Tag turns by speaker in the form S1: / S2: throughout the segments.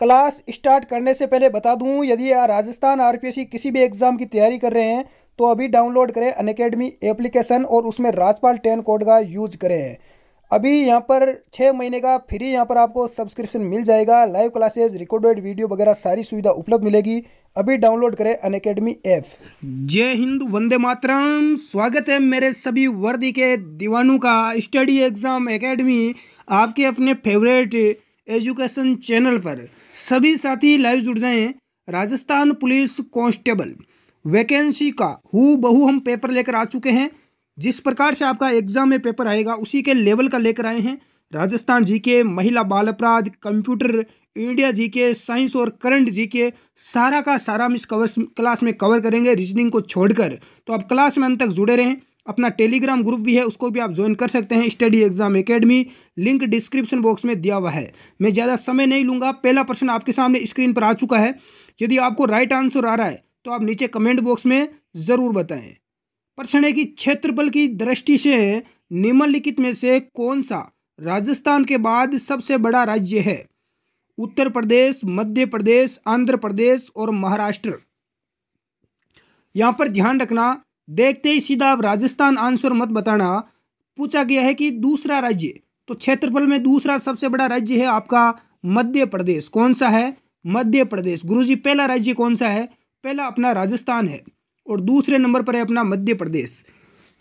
S1: class start करने से पहले बता दूं यदि राजस्थान आरपीएससी किसी भी एग्ज़ाम की तैयारी कर रहे हैं तो अभी डाउनलोड करें अन अकेडमी एप्लीकेशन और उसमें राजपाल टेन कोड का यूज करें अभी यहाँ पर छः महीने का फ्री यहाँ पर आपको सब्सक्रिप्शन मिल जाएगा लाइव क्लासेज रिकॉर्डेड वीडियो वगैरह सारी सुविधा उपलब्ध मिलेगी अभी डाउनलोड करें अन अकेडमी ऐप जय हिंद वंदे मातरम स्वागत है मेरे सभी वर्दी के दीवानों का स्टडी एग्ज़ाम अकेडमी आपके अपने फेवरेट एजुकेशन चैनल पर सभी साथी लाइव जुड़ जाएं राजस्थान पुलिस कांस्टेबल वैकेंसी का हु बहु हम पेपर लेकर आ चुके हैं जिस प्रकार से आपका एग्जाम में पेपर आएगा उसी के लेवल का लेकर आए हैं राजस्थान जीके महिला बाल अपराध कंप्यूटर इंडिया जीके साइंस और करंट जीके सारा का सारा हम इस कवर क्लास में कवर करेंगे रीजनिंग को छोड़कर तो आप क्लास में अंत तक जुड़े रहें अपना टेलीग्राम ग्रुप भी है उसको भी आप ज्वाइन कर सकते हैं study exam academy link description box में दिया हुआ है मैं ज़्यादा समय नहीं लूँगा पहला प्रश्न आपके सामने स्क्रीन पर आ चुका है यदि आपको राइट आंसर आ रहा है तो आप नीचे कमेंट बॉक्स में ज़रूर बताएं प्रश्न है कि क्षेत्रफल की दृष्टि से निम्नलिखित में से कौन सा राजस्थान के बाद सबसे बड़ा राज्य है उत्तर प्रदेश मध्य प्रदेश आंध्र प्रदेश और महाराष्ट्र यहाँ पर ध्यान रखना देखते ही सीधा आप राजस्थान आंसर मत बताना पूछा गया है कि दूसरा राज्य तो क्षेत्रफल में दूसरा सबसे बड़ा राज्य है आपका मध्य प्रदेश कौन सा है मध्य प्रदेश गुरुजी पहला राज्य कौन सा है पहला अपना राजस्थान है और दूसरे नंबर पर है अपना मध्य प्रदेश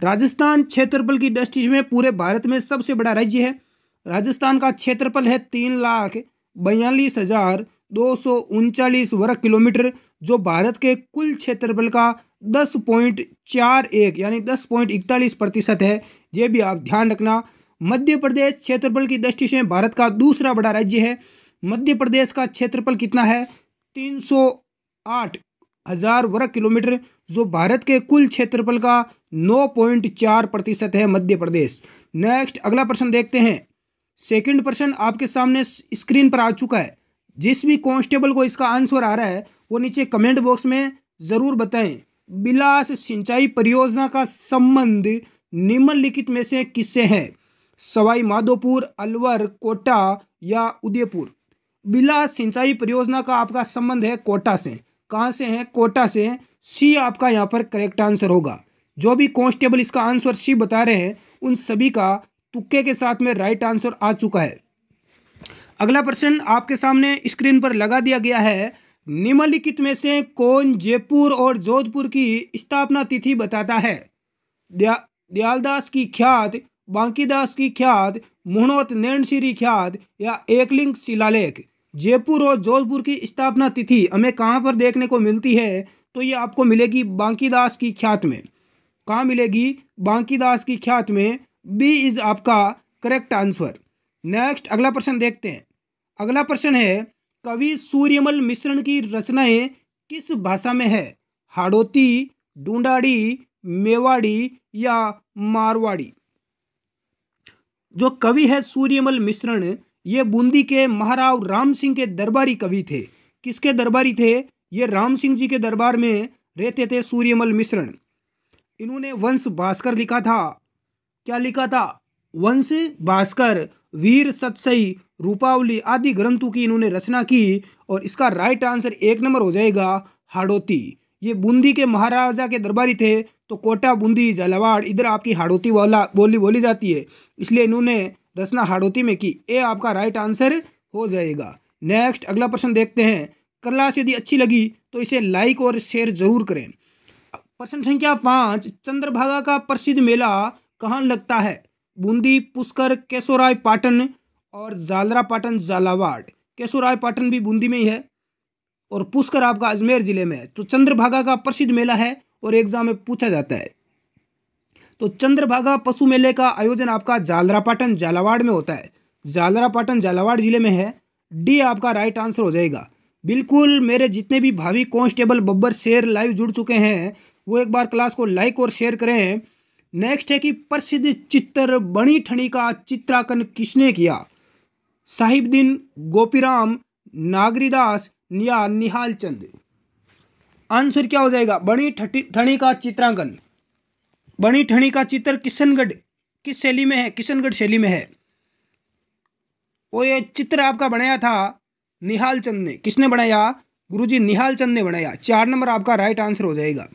S1: राजस्थान क्षेत्रफल की दृष्टि में पूरे भारत में सबसे बड़ा राज्य है राजस्थान का क्षेत्रफल है तीन लाख बयालीस हजार दो सौ उनचालीस वर्ग किलोमीटर जो भारत के कुल क्षेत्रफल का दस पॉइंट चार एक यानी दस पॉइंट इकतालीस प्रतिशत है ये भी आप ध्यान रखना मध्य प्रदेश क्षेत्रफल की दृष्टि से भारत का दूसरा बड़ा राज्य है मध्य प्रदेश का क्षेत्रफल कितना है तीन सौ आठ हजार वर्ग किलोमीटर जो भारत के कुल क्षेत्रफल का नौ पॉइंट चार प्रतिशत है मध्य प्रदेश नेक्स्ट अगला प्रश्न देखते हैं सेकंड प्रश्न आपके सामने स्क्रीन पर आ चुका है जिस भी कांस्टेबल को इसका आंसर आ रहा है वो नीचे कमेंट बॉक्स में ज़रूर बताएं बिलास सिंचाई परियोजना का संबंध निम्नलिखित में से किससे है सवाई माधोपुर अलवर कोटा या उदयपुर बिलास सिंचाई परियोजना का आपका संबंध है कोटा से कहाँ से है कोटा से सी आपका यहाँ पर करेक्ट आंसर होगा जो भी कॉन्स्टेबल इसका आंसर सी बता रहे हैं उन सभी का तुक्के के साथ में राइट आंसर आ चुका है अगला प्रश्न आपके सामने स्क्रीन पर लगा दिया गया है निम्नलिखित में से कौन जयपुर और जोधपुर की स्थापना तिथि बताता है दयालदास की ख्यात बांकीदास की ख्यात मुहनोत नैनसिरी ख्यात या एकलिंग शिलालेख जयपुर और जोधपुर की स्थापना तिथि हमें कहाँ पर देखने को मिलती है तो ये आपको मिलेगी बांकीदास की ख्यात में कहाँ मिलेगी बांकीदास की ख्यात में बी इज़ आपका करेक्ट आंसर नेक्स्ट अगला प्रश्न देखते हैं अगला प्रश्न है कवि सूर्यमल मिश्रण की रचनाएं किस भाषा में है हाड़ोती डूडाड़ी मेवाड़ी या मारवाड़ी जो कवि है सूर्यमल मिश्रण ये बूंदी के महाराव राम सिंह के दरबारी कवि थे किसके दरबारी थे ये राम सिंह जी के दरबार में रहते थे सूर्यमल मिश्रण इन्होंने वंश भास्कर लिखा था क्या लिखा था वंश भास्कर वीर सतसई रूपावली आदि ग्रंथों की इन्होंने रचना की और इसका राइट आंसर एक नंबर हो जाएगा हाड़ोती ये बूंदी के महाराजा के दरबारी थे तो कोटा बूंदी झालावाड़ इधर आपकी हाड़ोती वाला बोली बोली जाती है इसलिए इन्होंने रचना हाड़ोती में की ये आपका राइट आंसर हो जाएगा नेक्स्ट अगला प्रश्न देखते हैं क्लास यदि अच्छी लगी तो इसे लाइक और शेयर जरूर करें प्रश्न संख्या पाँच चंद्रभागा का प्रसिद्ध मेला कहाँ लगता है बूंदी पुष्कर केशोराय पाटन और जालरा पाटन जालावाड़ केशोराय पाटन भी बूंदी में ही है और पुष्कर आपका अजमेर ज़िले में है तो चंद्रभागा का प्रसिद्ध मेला है और एग्ज़ाम में पूछा जाता है तो चंद्रभागा पशु मेले का आयोजन आपका जालरापाटन झालावाड़ में होता है जालरापाटन झालावाड़ ज़िले में है डी आपका राइट आंसर हो जाएगा बिल्कुल मेरे जितने भी भावी कांस्टेबल बब्बर शेर लाइव जुड़ चुके हैं वो एक बार क्लास को लाइक और शेयर करें नेक्स्ट है कि प्रसिद्ध चित्र बणी ठणी का चित्राकन किसने किया साहिबद्दीन गोपीराम नागरीदास या निहाल चंद आंसर क्या हो जाएगा बनी ठणी का चित्रांकन बनी ठणी का चित्र किशनगढ़ किस शैली में है किशनगढ़ शैली में है और ये चित्र आपका बनाया था निहाल चंद ने किसने बनाया गुरुजी निहाल चंद ने बनाया चार नंबर आपका राइट आंसर हो जाएगा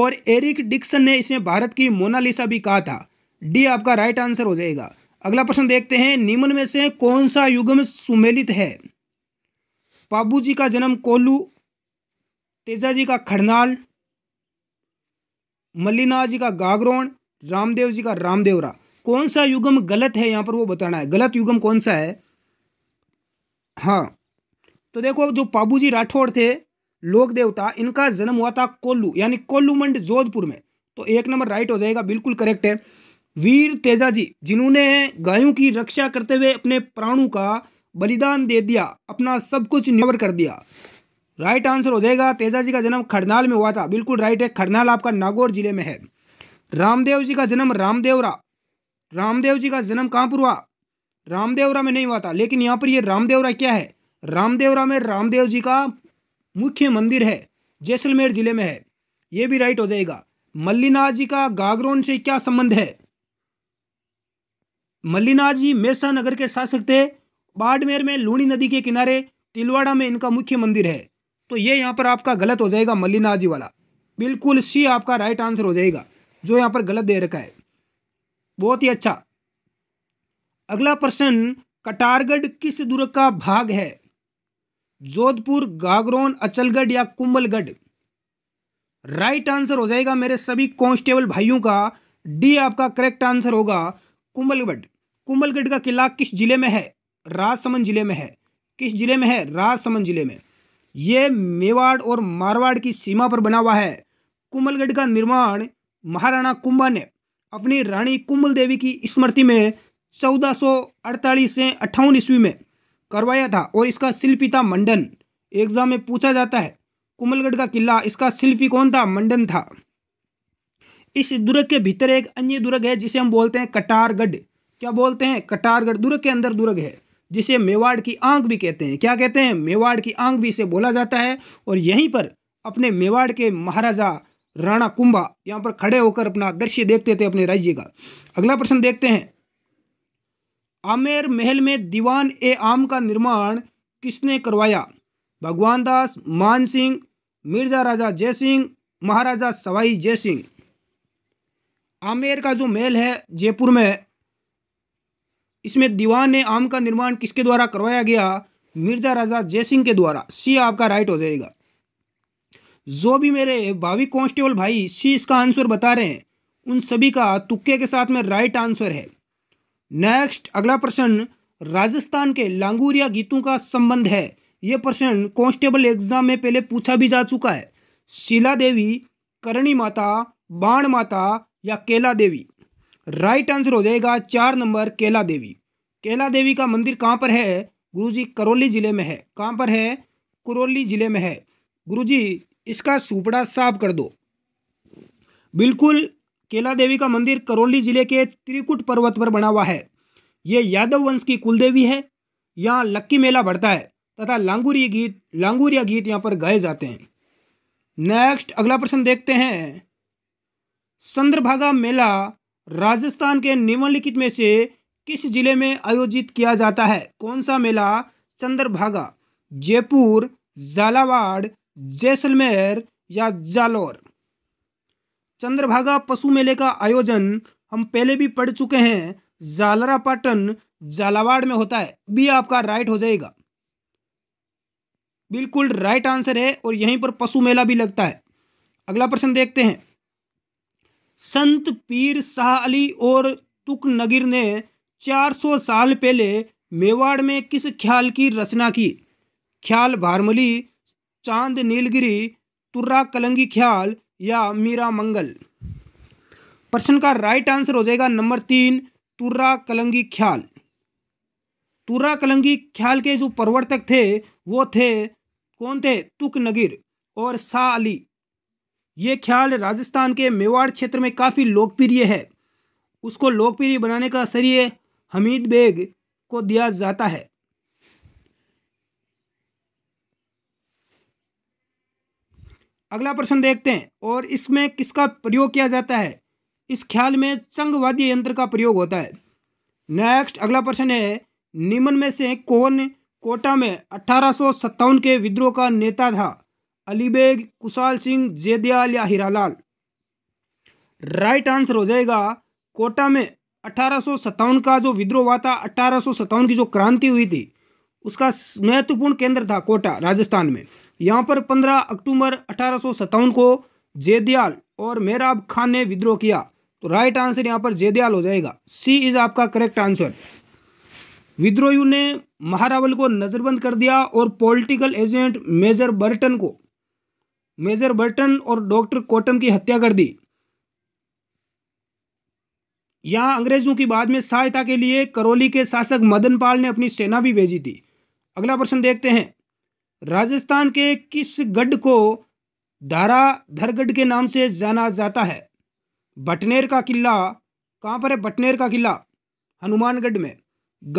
S1: और एरिक डिक्सन ने इसे भारत की मोनालिसा भी कहा था डी आपका राइट आंसर हो जाएगा अगला प्रश्न देखते हैं निम्न में से कौन सा युगम सुमेलित है बाबू जी का जन्म कोल्लू तेजा जी का खड़नाल मल्लीनाथ जी का गागरोण रामदेव जी का रामदेवरा कौन सा युगम गलत है यहाँ पर वो बताना है गलत युगम कौन सा है हाँ तो देखो जो पाबू जी राठौड़ थे लोक देवता इनका जन्म हुआ था कोल्लू यानी कोल्लूमंड जोधपुर में तो एक नंबर राइट हो जाएगा बिल्कुल करेक्ट है वीर तेजा जी जिन्होंने गायों की रक्षा करते हुए अपने प्राणों का बलिदान दे दिया अपना सब कुछ निवर कर दिया राइट आंसर हो जाएगा तेजा जी का जन्म खड़नाल में हुआ था बिल्कुल राइट है खड़नाल आपका नागौर जिले में है रामदेव जी का जन्म रामदेवरा रामदेव जी का जन्म कहाँ पर हुआ रामदेवरा में नहीं हुआ था लेकिन यहाँ पर ये रामदेवरा क्या है रामदेवरा में रामदेव जी का मुख्य मंदिर है जैसलमेर जिले में है ये भी राइट हो जाएगा मल्लीनाथ जी का गागरोन से क्या संबंध है मल्लीनाथ जी मेसा नगर के शासक थे बाड़मेर में लूणी नदी के किनारे तिलवाड़ा में इनका मुख्य मंदिर है तो ये यहाँ पर आपका गलत हो जाएगा मल्लीनाथ जी वाला बिल्कुल सी आपका राइट आंसर हो जाएगा जो यहाँ पर गलत दे रखा है बहुत ही अच्छा अगला प्रश्न कटारगढ़ किस दुर्ग का भाग है जोधपुर गागरोन अचलगढ़ या कुंबलगढ़ राइट आंसर हो जाएगा मेरे सभी कांस्टेबल भाइयों का डी आपका करेक्ट आंसर होगा कुंभलगढ़ कुंभलगढ़ का किला किस जिले में है राजसमंद जिले में है किस जिले में है राजसमंद जिले में ये मेवाड़ और मारवाड़ की सीमा पर बना हुआ है कुंभलगढ़ का निर्माण महाराणा कुंभा ने अपनी रानी कुंभल देवी की स्मृति में 1448 से अट्ठावन ईस्वी में करवाया था और इसका शिल्पी था मंडन एग्जाम में पूछा जाता है कुंभलगढ़ का किला इसका शिल्पी कौन था मंडन था इस दुर्ग के भीतर एक अन्य दुर्ग है जिसे हम बोलते हैं कटारगढ़ क्या बोलते हैं कटारगढ़ दुर्ग के अंदर दुर्ग है जिसे मेवाड़ की आंख भी कहते हैं क्या कहते हैं मेवाड़ की आंख भी इसे बोला जाता है और यहीं पर अपने मेवाड़ के महाराजा राणा कुंभा यहाँ पर खड़े होकर अपना दृश्य देखते थे अपने राज्य का अगला प्रश्न देखते हैं आमेर महल में दीवान ए आम का निर्माण किसने करवाया भगवान दास मान सिंह मिर्जा राजा जय सिंह महाराजा सवाई जय सिंह आमेर का जो मेल है जयपुर में इसमें दीवान आम का निर्माण किसके द्वारा करवाया गया मिर्जा राजा जयसिंह के द्वारा सी आपका राइट हो जाएगा जो भी मेरे भावी कांस्टेबल भाई सी इसका आंसर बता रहे हैं उन सभी का तुक्के के साथ में राइट आंसर है नेक्स्ट अगला प्रश्न राजस्थान के लांगूरिया गीतों का संबंध है यह प्रश्न कांस्टेबल एग्जाम में पहले पूछा भी जा चुका है शीला देवी करणी माता बाण माता या केला देवी राइट आंसर हो जाएगा चार नंबर केला देवी केला देवी का मंदिर कहाँ पर है गुरुजी करौली ज़िले में है कहाँ पर है करौली ज़िले में है गुरुजी इसका सुपड़ा साफ कर दो बिल्कुल केला देवी का मंदिर करौली ज़िले के त्रिकुट पर्वत पर बना हुआ है ये यादव वंश की कुलदेवी है यहाँ लक्की मेला बढ़ता है तथा लांगुरी गीत लांगूरिया गीत यहाँ पर गाए जाते हैं नेक्स्ट अगला प्रश्न देखते हैं चंद्रभागा मेला राजस्थान के निम्नलिखित में से किस जिले में आयोजित किया जाता है कौन सा मेला चंद्रभागा जयपुर झालावाड़ जैसलमेर या जालौर चंद्रभागा पशु मेले का आयोजन हम पहले भी पढ़ चुके हैं जालरापाटन झालावाड़ में होता है भी आपका राइट हो जाएगा बिल्कुल राइट आंसर है और यहीं पर पशु मेला भी लगता है अगला प्रश्न देखते हैं संत पीर शाह अली और तुक नगिर ने 400 साल पहले मेवाड़ में किस ख्याल की रचना की ख्याल भारमली चांद नीलगिरी तुर्रा कलंगी ख्याल या मीरा मंगल प्रश्न का राइट आंसर हो जाएगा नंबर तीन तुर्रा कलंगी ख्याल तुर्रा कलंगी ख्याल के जो प्रवर्तक थे वो थे कौन थे तुक नगिर और शाह अली ये ख्याल राजस्थान के मेवाड़ क्षेत्र में काफ़ी लोकप्रिय है उसको लोकप्रिय बनाने का श्रेय हमीद बेग को दिया जाता है अगला प्रश्न देखते हैं और इसमें किसका प्रयोग किया जाता है इस ख्याल में चंगवादी यंत्र का प्रयोग होता है नेक्स्ट अगला प्रश्न है निम्न में से कौन कोटा में अठारह के विद्रोह का नेता था अली बेग कुशाल सिंह जेदयाल या लाल राइट आंसर हो जाएगा कोटा में अठारह का जो विद्रोह हुआ था अठारह की जो क्रांति हुई थी उसका महत्वपूर्ण केंद्र था कोटा राजस्थान में यहाँ पर 15 अक्टूबर अठारह को जेदयाल और मेहराब खान ने विद्रोह किया तो राइट आंसर यहाँ पर जेदयाल हो जाएगा सी इज आपका करेक्ट आंसर विद्रोहियों ने महारावल को नज़रबंद कर दिया और पॉलिटिकल एजेंट मेजर बर्टन को मेजर बर्टन और डॉक्टर कोटम की हत्या कर दी यहाँ अंग्रेजों की बाद में सहायता के लिए करौली के शासक मदन पाल ने अपनी सेना भी भेजी थी अगला प्रश्न देखते हैं राजस्थान के किस गढ़ को धारा धरगढ़ के नाम से जाना जाता है बटनेर का किला कहां पर है बटनेर का किला हनुमानगढ़ में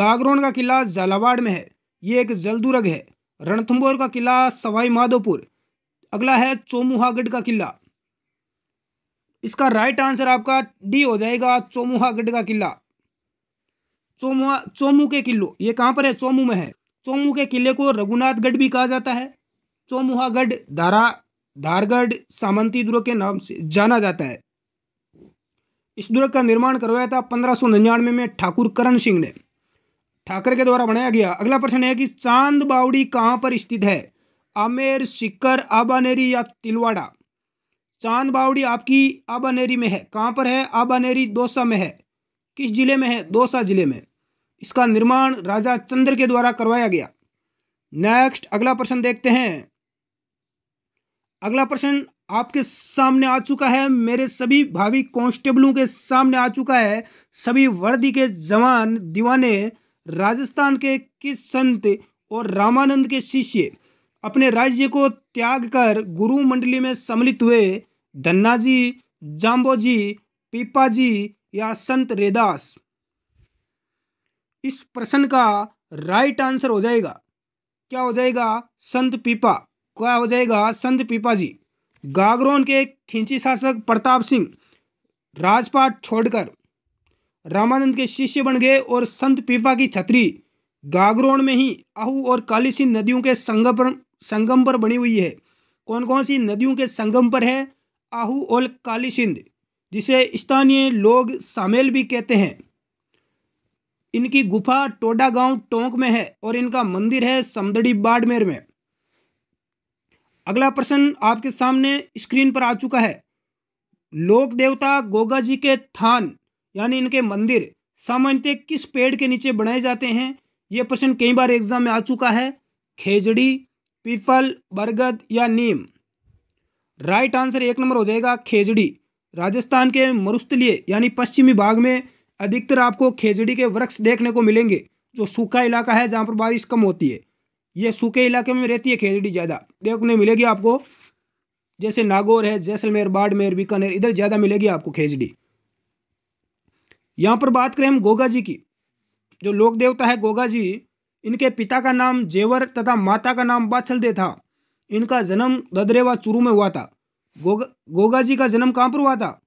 S1: गागरोन का किला झालावाड़ में है ये एक जलदुर्ग है रणथम्बोर का किला सवाई माधोपुर अगला है चोमुहागढ़ का किला इसका राइट आंसर आपका डी हो जाएगा चोमुहागढ़ का किला चोमुहा चोमू के किलो ये कहाँ पर है चोमू में है चोमू के किले को रघुनाथगढ़ भी कहा जाता है चोमुहागढ़ धारा धारगढ़ सामंती दुर्ग के नाम से जाना जाता है इस दुर्ग का निर्माण करवाया था पंद्रह सौ निन्यानवे में ठाकुर करण सिंह ने ठाकर के द्वारा बनाया गया अगला प्रश्न है कि चांद बावड़ी कहाँ पर स्थित है आमेर सिक्कर आबानेरी या तिलवाड़ा चांद बावड़ी आपकी आबानेरी में है कहाँ पर है आबानेरी दौसा में है किस जिले में है दौसा जिले में इसका निर्माण राजा चंद्र के द्वारा करवाया गया नेक्स्ट अगला प्रश्न देखते हैं अगला प्रश्न आपके सामने आ चुका है मेरे सभी भावी कांस्टेबलों के सामने आ चुका है सभी वर्दी के जवान दीवाने राजस्थान के किस संत और रामानंद के शिष्य अपने राज्य को त्याग कर गुरु मंडली में सम्मिलित हुए धन्ना जी जाम्बो जी पीपा जी या संत रेदास इस प्रश्न का राइट आंसर हो जाएगा क्या हो जाएगा संत पीपा क्या हो जाएगा संत पीपा जी गागरोन के खिंची शासक प्रताप सिंह राजपाट छोड़कर रामानंद के शिष्य बन गए और संत पीपा की छतरी गागरोन में ही आहू और कालीसी नदियों के संगम संगम पर बनी हुई है कौन कौन सी नदियों के संगम पर है आहू और काली सिंध जिसे स्थानीय लोग शामिल भी कहते हैं इनकी गुफा टोडा गांव टोंक में है और इनका मंदिर है समदड़ी बाड़मेर में अगला प्रश्न आपके सामने स्क्रीन पर आ चुका है लोक देवता गोगा जी के थान यानी इनके मंदिर सामान्यतः किस पेड़ के नीचे बनाए जाते हैं ये प्रश्न कई बार एग्जाम में आ चुका है खेजड़ी पीपल बरगद या नीम राइट आंसर एक नंबर हो जाएगा खेजड़ी राजस्थान के मरुस्थलीय यानी पश्चिमी भाग में अधिकतर आपको खेजड़ी के वृक्ष देखने को मिलेंगे जो सूखा इलाका है जहाँ पर बारिश कम होती है ये सूखे इलाके में रहती है खेजड़ी ज़्यादा देखने मिलेगी आपको जैसे नागौर है जैसलमेर बाड़मेर बीकानेर इधर ज़्यादा मिलेगी आपको खेजड़ी यहाँ पर बात करें हम गोगा जी की जो लोक देवता है गोगा जी इनके पिता का नाम जेवर तथा माता का नाम बाछलदे था इनका जन्म ददरेवा चूरू में हुआ था गोगा गोगा जी का जन्म कहाँ पर हुआ था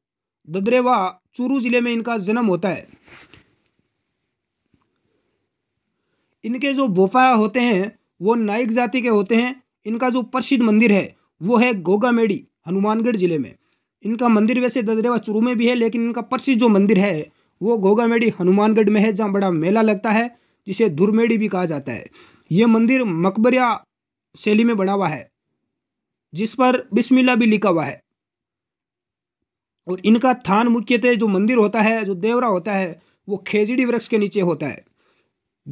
S1: ददरेवा चूरू जिले में इनका जन्म होता है इनके जो बोफा होते हैं वो नाइक जाति के होते हैं इनका जो प्रसिद्ध मंदिर है वो है गोगा मेड़ी हनुमानगढ़ जिले में इनका मंदिर वैसे ददरेवा चूरू में भी है लेकिन इनका प्रसिद्ध जो मंदिर है वो गोगा मेड़ी हनुमानगढ़ में है जहाँ बड़ा मेला लगता है जिसे दुर्मेड़ी भी कहा जाता है यह मंदिर मकबरिया शैली में बना हुआ है जिस पर बिस्मिल्ला भी लिखा हुआ है और इनका थान मुख्यतः जो मंदिर होता है जो देवरा होता है वो खेजड़ी वृक्ष के नीचे होता है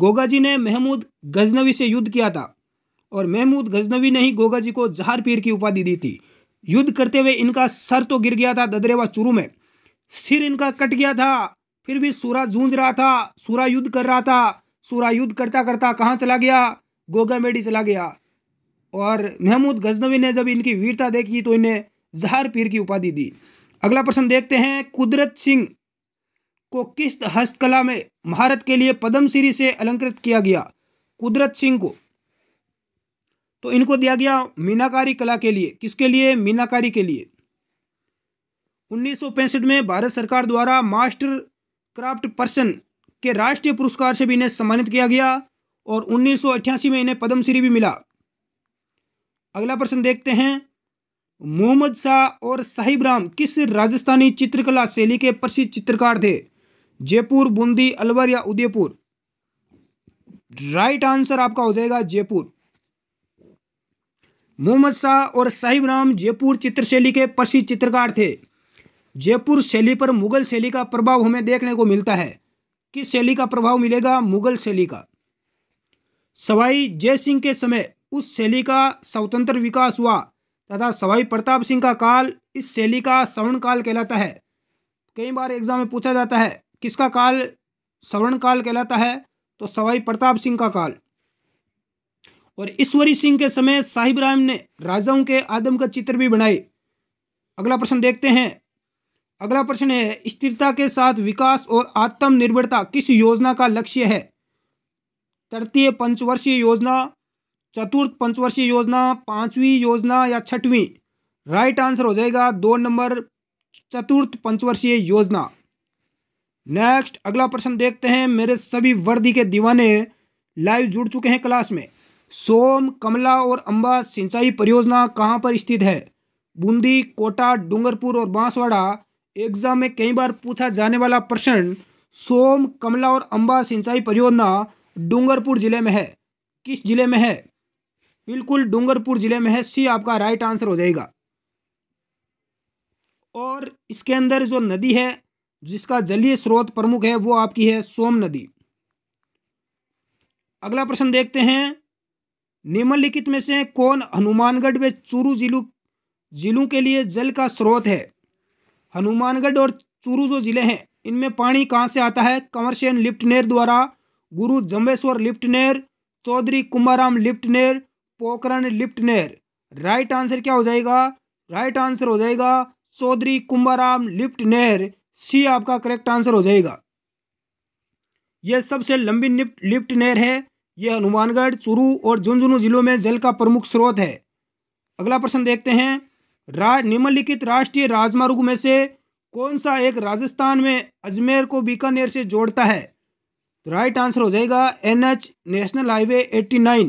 S1: गोगा जी ने महमूद गजनवी से युद्ध किया था और महमूद गजनवी ने ही गोगा जी को जहार पीर की उपाधि दी थी युद्ध करते हुए इनका सर तो गिर गया था ददरेवा चुरू में सिर इनका कट गया था फिर भी सूरा जूझ रहा था सूरा युद्ध कर रहा था सूरा युद्ध करता करता कहाँ चला गया गोगामेडी चला गया और महमूद गजनवी ने जब इनकी वीरता देखी तो इन्हें जहर पीर की उपाधि दी अगला प्रश्न देखते हैं कुदरत सिंह को किस हस्तकला में भारत के लिए श्री से अलंकृत किया गया कुदरत सिंह को तो इनको दिया गया मीनाकारी कला के लिए किसके लिए मीनाकारी के लिए उन्नीस में भारत सरकार द्वारा मास्टर क्राफ्ट पर्सन के राष्ट्रीय पुरस्कार से भी इन्हें सम्मानित किया गया और उन्नीस में इन्हें पद्मश्री भी मिला अगला प्रश्न देखते हैं मोहम्मद शाह और साहिब राम किस राजस्थानी चित्रकला शैली के प्रसिद्ध चित्रकार थे जयपुर बूंदी अलवर या उदयपुर राइट आंसर आपका हो जाएगा जयपुर मोहम्मद शाह और साहिब राम जयपुर चित्रशैली के प्रसिद्ध चित्रकार थे जयपुर शैली पर मुगल शैली का प्रभाव हमें देखने को मिलता है किस शैली का प्रभाव मिलेगा मुगल शैली का सवाई जय सिंह के समय उस शैली का स्वतंत्र विकास हुआ तथा सवाई प्रताप सिंह का काल इस शैली का सवर्ण काल कहलाता है कई बार एग्जाम में पूछा जाता है किसका काल सवर्ण काल कहलाता है तो सवाई प्रताप सिंह का काल और ईश्वरी सिंह के समय साहिब राम ने राजाओं के आदम का चित्र भी बनाए अगला प्रश्न देखते हैं अगला प्रश्न है स्थिरता के साथ विकास और आत्मनिर्भरता किस योजना का लक्ष्य है तृतीय पंचवर्षीय योजना चतुर्थ पंचवर्षीय योजना पांचवी योजना या छठवीं राइट आंसर हो जाएगा दो नंबर चतुर्थ पंचवर्षीय योजना नेक्स्ट अगला प्रश्न देखते हैं मेरे सभी वर्दी के दीवाने लाइव जुड़ चुके हैं क्लास में सोम कमला और अंबा सिंचाई परियोजना कहाँ पर स्थित है बूंदी कोटा डूंगरपुर और बांसवाड़ा एग्जाम में कई बार पूछा जाने वाला प्रश्न सोम कमला और अंबा सिंचाई परियोजना डूंगरपुर जिले में है किस जिले में है बिल्कुल डूंगरपुर जिले में है सी आपका राइट आंसर हो जाएगा और इसके अंदर जो नदी है जिसका जलीय स्रोत प्रमुख है वो आपकी है सोम नदी अगला प्रश्न देखते हैं निम्नलिखित में से कौन हनुमानगढ़ व चूरू जिलों जिलों के लिए जल का स्रोत है हनुमानगढ़ और चूरू जो जिले हैं इनमें पानी कहाँ से आता है कंवरसेन लिफ्टनेर द्वारा गुरु जम्बेश्वर लिफ्टनेर चौधरी कुमाराम लिफ्टनेर पोकरण लिफ्टनेर राइट आंसर क्या हो जाएगा राइट आंसर हो जाएगा चौधरी कुंभाराम लिफ्ट नहर सी आपका करेक्ट आंसर हो जाएगा यह सबसे लंबी लिफ्ट नहर है यह हनुमानगढ़ चुरू और झुंझुनू जिलों में जल का प्रमुख स्रोत है अगला प्रश्न देखते हैं रा निम्नलिखित राष्ट्रीय राजमार्ग में से कौन सा एक राजस्थान में अजमेर को बीकानेर से जोड़ता है तो राइट आंसर हो जाएगा एन एच नेशनल हाईवे 89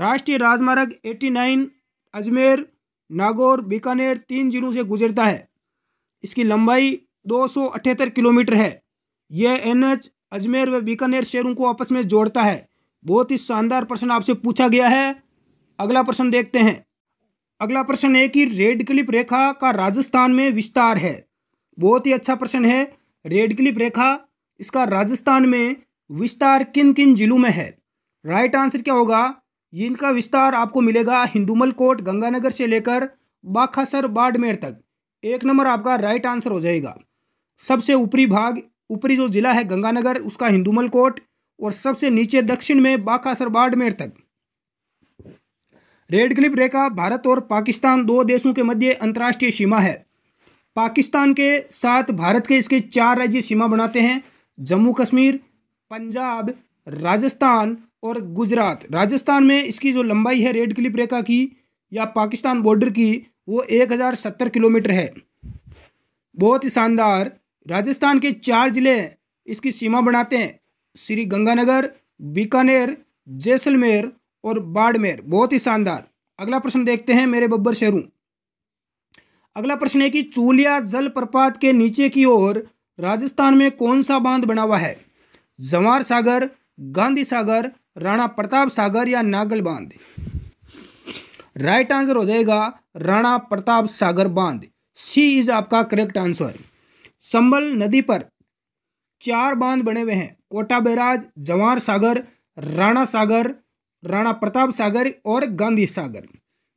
S1: राष्ट्रीय राजमार्ग 89 अजमेर नागौर बीकानेर तीन जिलों से गुजरता है इसकी लंबाई अठहत्तर किलोमीटर है यह एन एच अजमेर व बीकानेर शहरों को आपस में जोड़ता है बहुत ही शानदार प्रश्न आपसे पूछा गया है अगला प्रश्न देखते हैं अगला प्रश्न है कि रेड क्लिप रेखा का राजस्थान में विस्तार है बहुत ही अच्छा प्रश्न है रेड क्लिप रेखा इसका राजस्थान में विस्तार किन किन जिलों में है राइट आंसर क्या होगा इनका विस्तार आपको मिलेगा हिंदुमल कोट गंगानगर से लेकर बाखासर बाड़मेर तक एक नंबर आपका राइट आंसर हो जाएगा सबसे ऊपरी भाग ऊपरी जो जिला है गंगानगर उसका हिंदुमल कोट और सबसे नीचे दक्षिण में बाखासर बाड़मेर तक रेड क्लिफ रेखा भारत और पाकिस्तान दो देशों के मध्य अंतर्राष्ट्रीय सीमा है पाकिस्तान के साथ भारत के इसके चार राज्य सीमा बनाते हैं जम्मू कश्मीर पंजाब राजस्थान और गुजरात राजस्थान में इसकी जो लंबाई है रेड क्लिप रेखा की या पाकिस्तान बॉर्डर की वो एक हज़ार सत्तर किलोमीटर है बहुत ही शानदार राजस्थान के चार ज़िले इसकी सीमा बनाते हैं श्री गंगानगर बीकानेर जैसलमेर और बाड़मेर बहुत ही शानदार अगला प्रश्न देखते हैं मेरे बब्बर शेरू अगला प्रश्न है कि चूलिया जलप्रपात के नीचे की ओर राजस्थान में कौन सा बांध बना हुआ है जवार सागर गांधी सागर राणा प्रताप सागर या नागल बांध राइट आंसर हो जाएगा राणा प्रताप सागर बांध सी इज आपका करेक्ट आंसर संबल नदी पर चार बांध बने हुए हैं कोटा बैराज जवार सागर राणा सागर राणा प्रताप सागर और गांधी सागर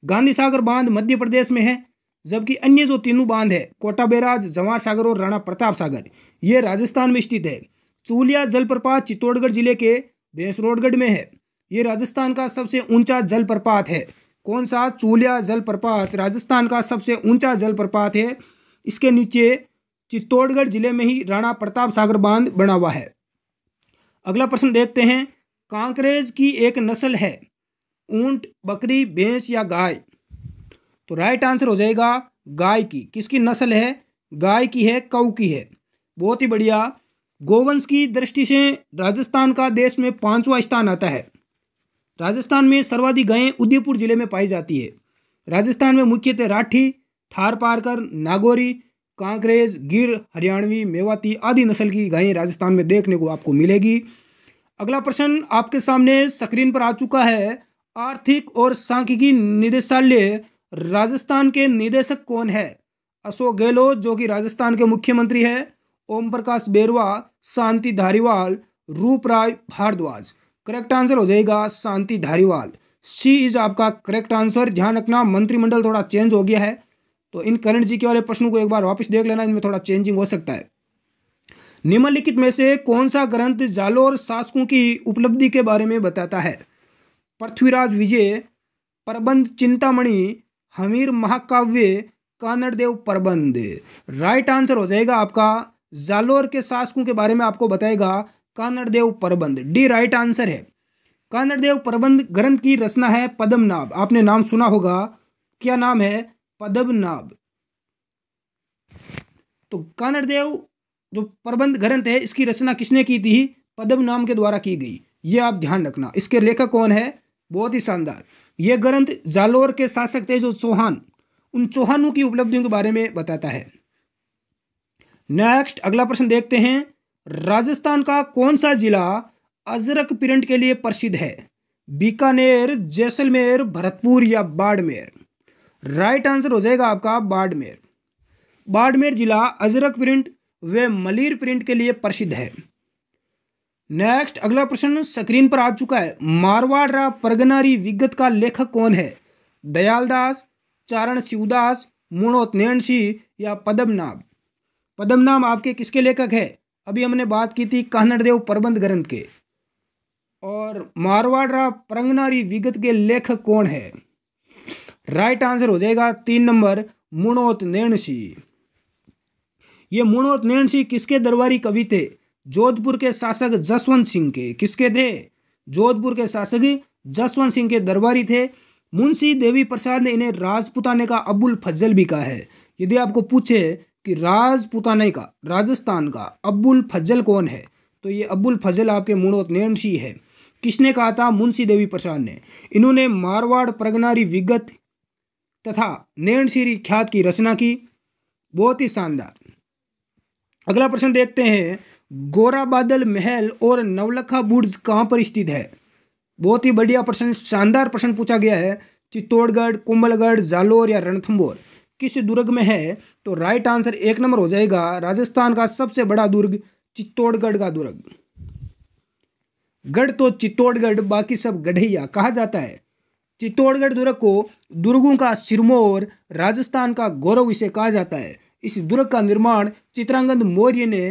S1: गांधी सागर बांध मध्य प्रदेश में है जबकि अन्य जो तीनों बांध है कोटा बैराज जवाहर सागर और राणा प्रताप सागर ये राजस्थान में स्थित है चूलिया जलप्रपात चित्तौड़गढ़ जिले के बेसरोडगढ़ में है ये राजस्थान का सबसे ऊंचा जलप्रपात है कौन सा चूलिया जलप्रपात राजस्थान का सबसे ऊंचा जलप्रपात है इसके नीचे चित्तौड़गढ़ जिले में ही राणा प्रताप सागर बांध बना हुआ है अगला प्रश्न देखते हैं कांकरेज की एक नस्ल है ऊंट बकरी भैंस या गाय तो राइट आंसर हो जाएगा गाय की किसकी नस्ल है गाय की है कौ की है बहुत ही बढ़िया गोवंश की दृष्टि से राजस्थान का देश में पांचवा स्थान आता है राजस्थान में सर्वाधिक गायें उदयपुर जिले में पाई जाती है राजस्थान में मुख्यतः राठी थार पारकर नागौरी कांकरेज गिर हरियाणवी मेवाती आदि नस्ल की गायें राजस्थान में देखने को आपको मिलेगी अगला प्रश्न आपके सामने स्क्रीन पर आ चुका है आर्थिक और सांख्यिकी निदेशालय राजस्थान के निदेशक कौन है अशोक गहलोत जो कि राजस्थान के मुख्यमंत्री है ओम प्रकाश बेरवा शांति धारीवाल रूप राय भारद्वाज करेक्ट आंसर हो जाएगा शांति धारीवाल सी इज आपका करेक्ट आंसर ध्यान रखना मंत्रिमंडल थोड़ा चेंज हो गया है तो इन करण जी के वाले प्रश्नों को एक बार वापस देख लेना इनमें थोड़ा चेंजिंग हो सकता है निम्नलिखित में से कौन सा ग्रंथ जालोर शासकों की उपलब्धि के बारे में बताता है पृथ्वीराज विजय प्रबंध चिंतामणि हमीर महाकाव्य कानड़देव प्रबंध राइट आंसर हो जाएगा आपका जालोर के शासकों के बारे में आपको बताएगा कानड़देव प्रबंध डी राइट आंसर है कानड़देव प्रबंध ग्रंथ की रचना है पद्मनाभ आपने नाम सुना होगा क्या नाम है पद्मनाभ तो कानड़देव जो प्रबंध ग्रंथ है इसकी रचना किसने की थी पदम नाम के द्वारा की गई ये आप ध्यान रखना इसके लेखक कौन है बहुत ही शानदार ये ग्रंथ जालोर के शासक थे जो चौहान उन चौहानों की उपलब्धियों के बारे में बताता है नेक्स्ट अगला प्रश्न देखते हैं राजस्थान का कौन सा जिला अजरक प्रिंट के लिए प्रसिद्ध है बीकानेर जैसलमेर भरतपुर या बाड़मेर राइट आंसर हो जाएगा आपका बाड़मेर बाड़मेर जिला अजरक प्रिंट वे मलिर प्रिंट के लिए प्रसिद्ध है नेक्स्ट अगला प्रश्न स्क्रीन पर आ चुका है मारवाड़ा परगनारी विगत का लेखक कौन है दयालदास चारण शिवदास मुणोत्नयन सिंह या पदमनाभ पदमनाभ आपके किसके लेखक है अभी हमने बात की थी कानड़देव प्रबंध ग्रंथ के और मारवाड रा परगनारी विगत के लेखक कौन है राइट आंसर हो जाएगा तीन नंबर मुणोत्नयन सिंह ये मुणोत नैन सिंह किसके दरबारी कवि थे जोधपुर के शासक जसवंत सिंह के किसके थे जोधपुर के शासक जसवंत सिंह के दरबारी थे मुंशी देवी प्रसाद ने इन्हें राजपुताने का अबुल फजल भी कहा है यदि आपको पूछे कि राजपुताने का राजस्थान का अब्बुल फजल कौन है तो ये अब्बुल फजल आपके मुणोत नैन सिंह है किसने कहा था मुंशी देवी प्रसाद ने इन्होंने मारवाड़ प्रगनारी विगत तथा नैनशिरी ख्यात की रचना की बहुत ही शानदार अगला प्रश्न देखते हैं गोरा बादल महल और नवलखा बुर्ज कहाँ पर स्थित है बहुत ही बढ़िया प्रश्न शानदार प्रश्न पूछा गया है चित्तौड़गढ़ कुंभलगढ़ जालोर या रणथम्बोर किस दुर्ग में है तो राइट आंसर एक नंबर हो जाएगा राजस्थान का सबसे बड़ा दुर्ग चित्तौड़गढ़ का दुर्ग गढ़ तो चित्तौड़गढ़ बाकी सब गढ़ैया कहा जाता है चित्तौड़गढ़ दुर्ग को दुर्गों का सिरमौर राजस्थान का गौरव इसे कहा जाता है इस दुर्ग का निर्माण चित्रांगद मौर्य ने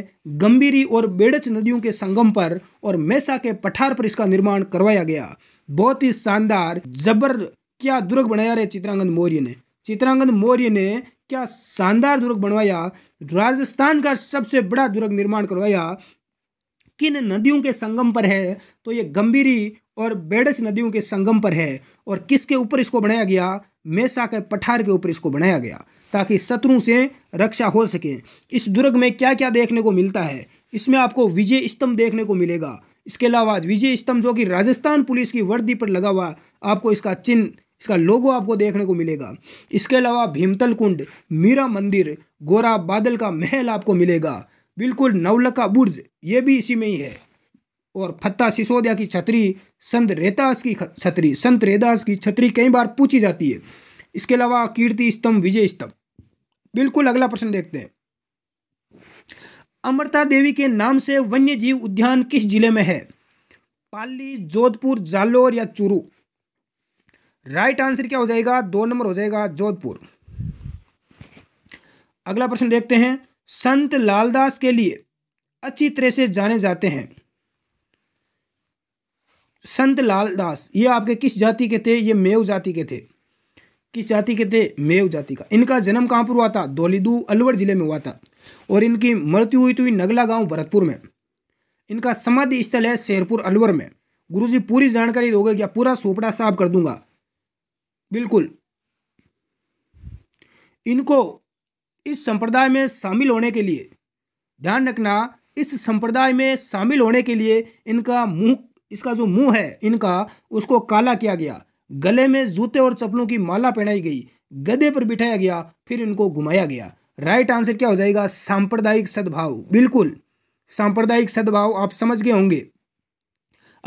S1: गंभीरी और बेड़च नदियों के संगम पर और मैसा के पठार पर इसका निर्माण करवाया गया बहुत ही शानदार जबर क्या दुर्ग बनाया रहे चित्रांगद मौर्य ने चित्रांगद मौर्य ने क्या शानदार दुर्ग बनवाया राजस्थान का सबसे बड़ा दुर्ग निर्माण करवाया किन नदियों के संगम पर है तो ये गंभीरी और बेड़स नदियों के संगम पर है और किसके ऊपर इसको बनाया गया मेसा के पठार के ऊपर इसको बनाया गया ताकि शत्रु से रक्षा हो सके इस दुर्ग में क्या क्या देखने को मिलता है इसमें आपको विजय स्तंभ देखने को मिलेगा इसके अलावा विजय स्तंभ जो कि राजस्थान पुलिस की वर्दी पर लगा हुआ आपको इसका चिन्ह इसका लोगो आपको देखने को मिलेगा इसके अलावा भीमतल कुंड मीरा मंदिर गोरा बादल का महल आपको मिलेगा बिल्कुल नवलका बुर्ज ये भी इसी में ही है और फत्ता सिसोदिया की छतरी संत रेदास की छतरी संत रेदास की छतरी कई बार पूछी जाती है इसके अलावा कीर्ति स्तंभ विजय स्तंभ बिल्कुल अगला प्रश्न देखते हैं अमृता देवी के नाम से वन्य जीव उद्यान किस जिले में है पाली जोधपुर जालोर या चूरू राइट आंसर क्या हो जाएगा दो नंबर हो जाएगा जोधपुर अगला प्रश्न देखते हैं संत लालदास के लिए अच्छी तरह से जाने जाते हैं संत लाल दास ये आपके किस जाति के थे ये मेव जाति के थे किस जाति के थे मेव जाति का इनका जन्म कहाँ पर हुआ था दोलीदू अलवर जिले में हुआ था और इनकी मृत्यु हुई थी नगला गांव भरतपुर में इनका समाधि स्थल है शेरपुर अलवर में गुरु जी पूरी जानकारी दोगे क्या पूरा सोपड़ा साफ कर दूंगा बिल्कुल इनको इस संप्रदाय में शामिल होने के लिए ध्यान रखना इस संप्रदाय में शामिल होने के लिए इनका मुंह इसका जो मुंह है इनका उसको काला किया गया गले में जूते और चप्पलों की माला पहनाई गई गधे पर बिठाया गया फिर इनको घुमाया गया राइट आंसर क्या हो जाएगा सांप्रदायिक सद्भाव बिल्कुल सांप्रदायिक सद्भाव आप समझ गए होंगे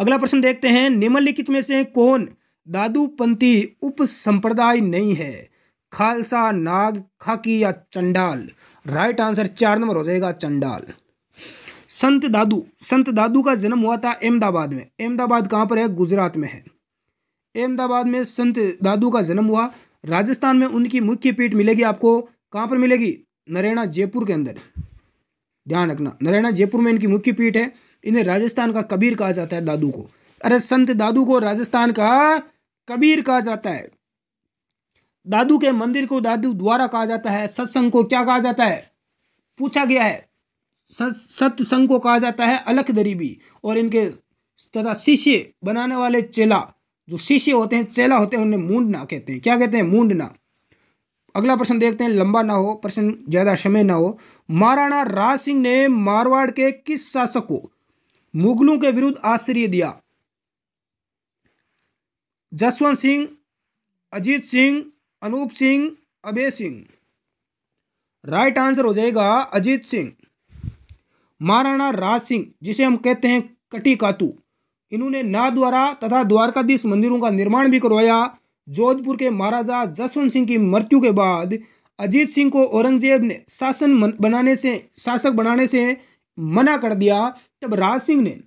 S1: अगला प्रश्न देखते हैं निम्नलिखित में से कौन दादूपंथी उप संप्रदाय नहीं है खालसा नाग खाकी या चंडाल राइट आंसर चार नंबर हो जाएगा चंडाल संत दादू संत दादू का जन्म हुआ था अहमदाबाद में अहमदाबाद कहाँ पर है गुजरात में है अहमदाबाद में संत दादू का जन्म हुआ राजस्थान में उनकी मुख्य पीठ मिलेगी आपको कहाँ पर मिलेगी नरेना जयपुर के अंदर ध्यान रखना नरेना जयपुर में इनकी मुख्य पीठ है इन्हें राजस्थान का कबीर कहा जाता है दादू को अरे संत दादू को राजस्थान का कबीर कहा जाता है दादू के मंदिर को दादू द्वारा कहा जाता है सत्संग को क्या कहा जाता है पूछा गया है सत्य संघ को कहा जाता है अलख दरीबी और इनके तथा शिष्य बनाने वाले चेला जो शिष्य होते हैं चेला होते हैं उन्हें मूंडना कहते हैं क्या कहते हैं मूंडना अगला प्रश्न देखते हैं लंबा ना हो प्रश्न ज़्यादा समय ना हो महाराणा राज सिंह ने मारवाड़ के किस शासक को मुगलों के विरुद्ध आश्रय दिया जसवंत सिंह अजीत सिंह अनूप सिंह अभय सिंह राइट आंसर हो जाएगा अजीत सिंह महाराणा राज सिंह जिसे हम कहते हैं कटी कातु इन्होंने नाद्वारा तथा द्वारकाधीश मंदिरों का निर्माण भी करवाया जोधपुर के महाराजा जसवंत सिंह की मृत्यु के बाद अजीत सिंह को औरंगजेब ने शासन बनाने से शासक बनाने से मना कर दिया तब राज सिंह ने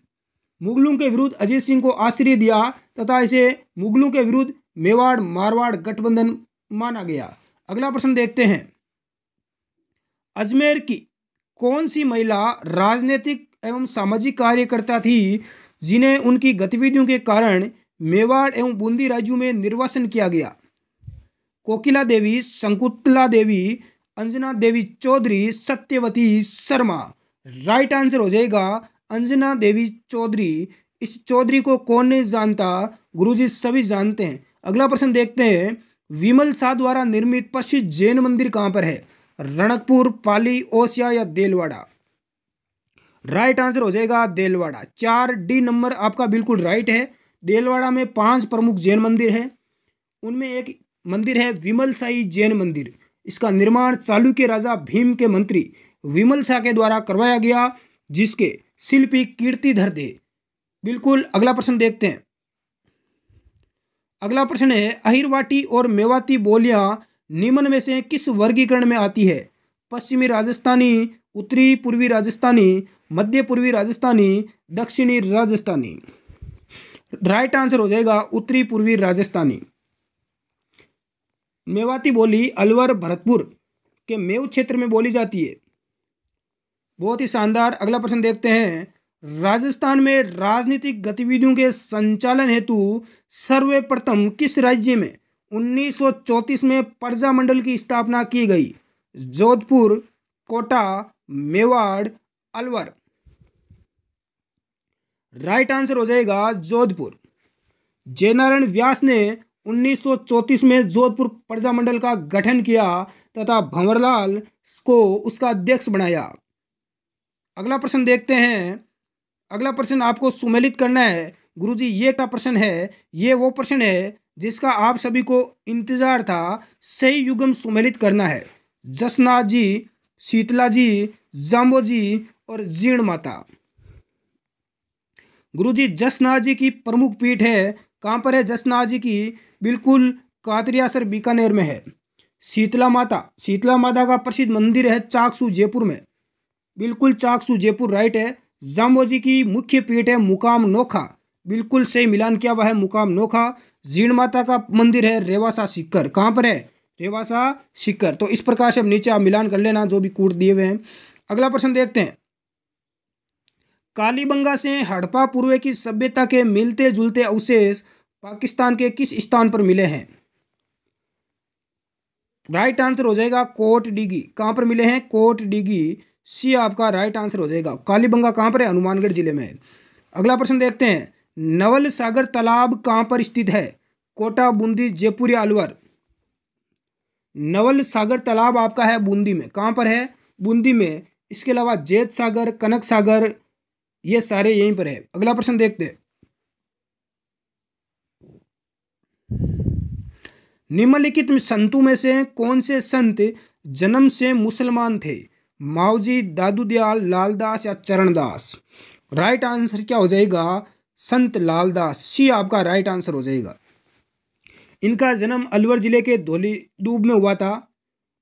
S1: मुगलों के विरुद्ध अजीत सिंह को आश्रय दिया तथा इसे मुगलों के विरुद्ध मेवाड़ मारवाड़ गठबंधन माना गया अगला प्रश्न देखते हैं अजमेर की कौन सी महिला राजनीतिक एवं सामाजिक कार्यकर्ता थी जिन्हें उनकी गतिविधियों के कारण मेवाड़ एवं बूंदी राज्यों में निर्वासन किया गया कोकिला देवी संकुतला देवी अंजना देवी चौधरी सत्यवती शर्मा राइट आंसर हो जाएगा अंजना देवी चौधरी इस चौधरी को कौन नहीं जानता गुरुजी सभी जानते हैं अगला प्रश्न देखते हैं विमल शाह द्वारा निर्मित पश्चिम जैन मंदिर कहाँ पर है रणकपुर पाली ओसिया या देलवाड़ा राइट आंसर हो जाएगा देलवाड़ा चार डी नंबर आपका बिल्कुल राइट है देलवाड़ा में पांच प्रमुख जैन मंदिर हैं उनमें एक मंदिर है विमल साई जैन मंदिर इसका निर्माण चालुक्य राजा भीम के मंत्री विमल शाह के द्वारा करवाया गया जिसके शिल्पी कीर्तिधर दे बिल्कुल अगला प्रश्न देखते हैं अगला प्रश्न है अहिरवाटी और मेवाती बोलियां निम्न में से किस वर्गीकरण में आती है पश्चिमी राजस्थानी उत्तरी पूर्वी राजस्थानी मध्य पूर्वी राजस्थानी दक्षिणी राजस्थानी राइट आंसर हो जाएगा उत्तरी पूर्वी राजस्थानी मेवाती बोली अलवर भरतपुर के मेव क्षेत्र में बोली जाती है बहुत ही शानदार अगला प्रश्न देखते हैं राजस्थान में राजनीतिक गतिविधियों के संचालन हेतु सर्वप्रथम किस राज्य में 1934 में प्रजा मंडल की स्थापना की गई जोधपुर कोटा मेवाड़ अलवर राइट आंसर हो जाएगा जोधपुर जयनारायण व्यास ने 1934 में जोधपुर प्रजा मंडल का गठन किया तथा भंवरलाल को उसका अध्यक्ष बनाया अगला प्रश्न देखते हैं अगला प्रश्न आपको सुमेलित करना है गुरुजी ये का प्रश्न है ये वो प्रश्न है जिसका आप सभी को इंतज़ार था सही युगम सुमेलित करना है जसना जी शीतला जी जाम्बो जी और जीर्ण माता गुरु जी जसना जी की प्रमुख पीठ है कहाँ पर है जसना जी की बिल्कुल कातरियासर बीकानेर में है शीतला माता शीतला माता का प्रसिद्ध मंदिर है चाकसू जयपुर में बिल्कुल चाकसू जयपुर राइट है जाम्बो जी की मुख्य पीठ है मुकाम नोखा बिल्कुल सही मिलान किया हुआ है मुकाम नोखा जीण माता का मंदिर है रेवासा शिखर कहाँ पर है रेवासा शिखर तो इस प्रकार से अब नीचे आप मिलान कर लेना जो भी कूट दिए हुए हैं अगला प्रश्न देखते हैं कालीबंगा से हड़प्पा पूर्व की सभ्यता के मिलते जुलते अवशेष पाकिस्तान के किस स्थान पर मिले हैं राइट आंसर हो जाएगा कोट डिगी कहाँ पर मिले हैं कोट डिगी सी आपका राइट आंसर हो जाएगा कालीबंगा कहाँ पर है हनुमानगढ़ जिले में अगला प्रश्न देखते हैं नवल सागर तालाब कहाँ पर स्थित है कोटा बूंदी जयपुर या अलवर नवल सागर तालाब आपका है बूंदी में कहाँ पर है बूंदी में इसके अलावा जैत सागर कनक सागर ये सारे यहीं पर है अगला प्रश्न देखते निम्नलिखित संतों में से कौन से संत जन्म से मुसलमान थे माओजी दादू दयाल लालदास या चरणदास राइट आंसर क्या हो जाएगा संत लालदास सी आपका राइट आंसर हो जाएगा इनका जन्म अलवर जिले के धोलीडूब में हुआ था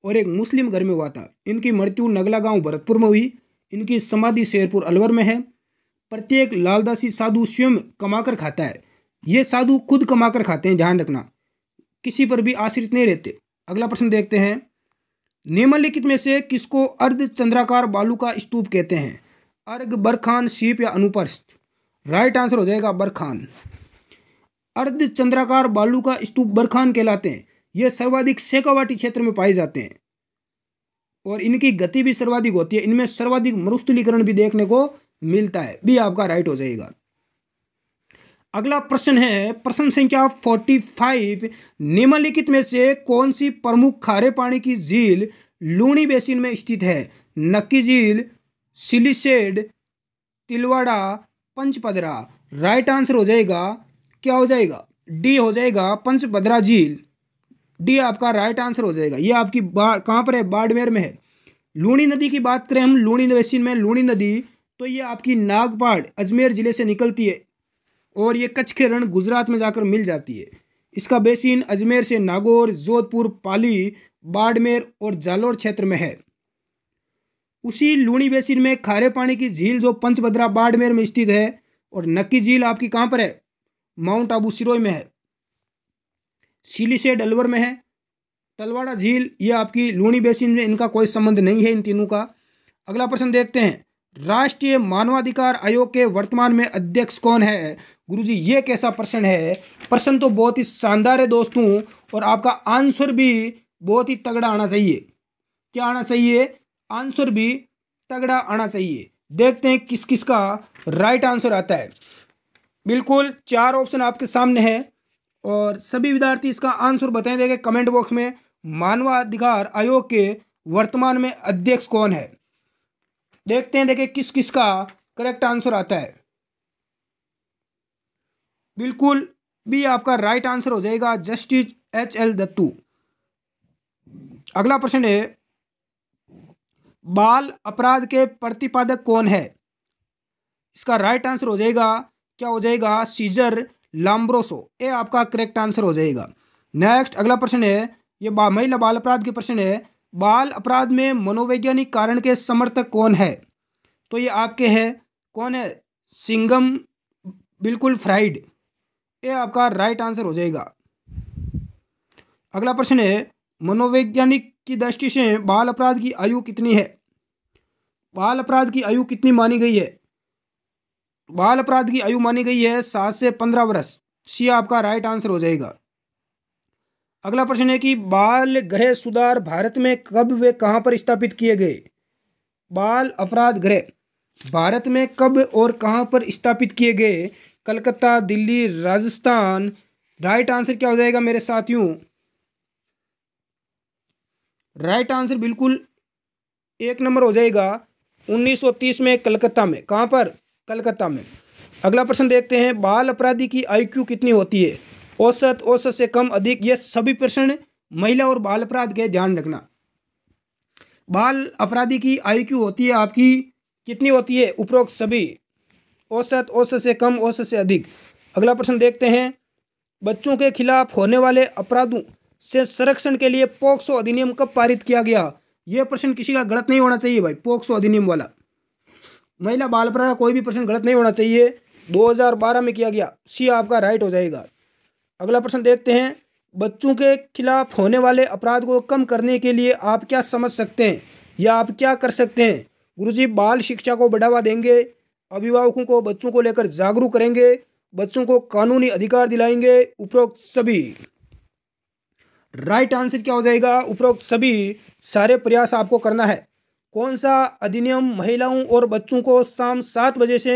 S1: और एक मुस्लिम घर में हुआ था इनकी मृत्यु नगला गांव भरतपुर में हुई इनकी समाधि शेरपुर अलवर में है प्रत्येक लालदासी साधु स्वयं कमाकर खाता है ये साधु खुद कमाकर खाते हैं ध्यान रखना किसी पर भी आश्रित नहीं रहते अगला प्रश्न देखते हैं निम्नलिखित में से किसको अर्ध चंद्राकार बालू का स्तूप कहते हैं अर्घ बरखान शिप या अनुपस्थ राइट आंसर हो जाएगा बरखान अर्धचंद्राकार बालू का स्तूप बरखान कहलाते हैं ये सर्वाधिक सेकावाटी क्षेत्र में पाए जाते हैं और इनकी गति भी सर्वाधिक होती है इनमें सर्वाधिक मरुस्थलीकरण भी देखने को मिलता है भी आपका राइट हो जाएगा अगला प्रश्न है प्रश्न संख्या 45 निम्नलिखित में से कौन सी प्रमुख खारे पानी की झील लूणी बेसिन में स्थित है नक्की झील सिलीसेड तिलवाड़ा पंचपदरा राइट आंसर हो जाएगा क्या हो जाएगा डी हो जाएगा पंचपदरा झील डी आपका राइट आंसर हो जाएगा ये आपकी कहाँ पर है बाड़मेर में है लूणी नदी की बात करें हम लूणी बेसिन में लूणी नदी तो ये आपकी नागपाड़ अजमेर ज़िले से निकलती है और ये कच्छ के रण गुजरात में जाकर मिल जाती है इसका बेसिन अजमेर से नागौर जोधपुर पाली बाड़मेर और जालोर क्षेत्र में है उसी लूणी बेसिन में खारे पानी की झील जो पंचभद्रा बाड़मेर में स्थित है और नक्की झील आपकी कहाँ पर है माउंट आबू सिरोही में है से डलवर में है तलवाड़ा झील ये आपकी लूणी बेसिन में इनका कोई संबंध नहीं है इन तीनों का अगला प्रश्न देखते हैं राष्ट्रीय मानवाधिकार आयोग के वर्तमान में अध्यक्ष कौन है गुरुजी ये कैसा प्रश्न है प्रश्न तो बहुत ही शानदार है दोस्तों और आपका आंसर भी बहुत ही तगड़ा आना चाहिए क्या आना चाहिए आंसर भी तगड़ा आना चाहिए देखते हैं किस किस का राइट आंसर आता है बिल्कुल चार ऑप्शन आपके सामने है और सभी विद्यार्थी इसका आंसर बताएं देंगे कमेंट बॉक्स में मानवाधिकार आयोग के वर्तमान में अध्यक्ष कौन है देखते हैं देखें किस किस का करेक्ट आंसर आता है बिल्कुल भी आपका राइट आंसर हो जाएगा जस्टिस एच एल दत्तू अगला प्रश्न है बाल अपराध के प्रतिपादक कौन है इसका राइट आंसर हो जाएगा क्या हो जाएगा सीजर लाम्ब्रोसो ये आपका करेक्ट आंसर हो जाएगा नेक्स्ट अगला प्रश्न है ये बा, महिला बाल अपराध के प्रश्न है बाल अपराध में मनोवैज्ञानिक कारण के समर्थक कौन है तो ये आपके है कौन है सिंगम बिल्कुल फ्राइड ये आपका राइट आंसर हो जाएगा अगला प्रश्न है मनोवैज्ञानिक की दृष्टि से बाल अपराध की आयु कितनी है बाल अपराध की आयु कितनी मानी गई है बाल अपराध की आयु मानी गई है सात से पंद्रह वर्ष सी आपका राइट आंसर हो जाएगा अगला प्रश्न है कि बाल गृह सुधार भारत में कब वे कहाँ पर स्थापित किए गए बाल अपराध गृह भारत में कब और कहाँ पर स्थापित किए गए कलकत्ता दिल्ली राजस्थान राइट आंसर क्या हो जाएगा मेरे साथियों राइट आंसर बिल्कुल एक नंबर हो जाएगा 1930 में कलकत्ता में कहाँ पर कलकत्ता में अगला प्रश्न देखते हैं बाल अपराधी की आईक्यू कितनी होती है औसत औसत से कम अधिक ये सभी प्रश्न महिला और बाल अपराध के ध्यान रखना बाल अपराधी की आईक्यू होती है आपकी कितनी होती है उपरोक्त सभी औसत औसत से कम औसत से अधिक अगला प्रश्न देखते हैं बच्चों के खिलाफ होने वाले अपराधों से संरक्षण के लिए पोक्सो अधिनियम कब पारित किया गया यह प्रश्न किसी का गलत नहीं होना चाहिए भाई पोक्सो अधिनियम वाला महिला बाल अपराध का कोई भी प्रश्न गलत नहीं होना चाहिए 2012 में किया गया सी आपका राइट हो जाएगा अगला प्रश्न देखते हैं बच्चों के खिलाफ होने वाले अपराध को कम करने के लिए आप क्या समझ सकते हैं या आप क्या कर सकते हैं गुरुजी बाल शिक्षा को बढ़ावा देंगे अभिभावकों को बच्चों को लेकर जागरूक करेंगे बच्चों को कानूनी अधिकार दिलाएंगे उपरोक्त सभी राइट आंसर क्या हो जाएगा उपरोक्त सभी सारे प्रयास आपको करना है कौन सा अधिनियम महिलाओं और बच्चों को शाम सात बजे से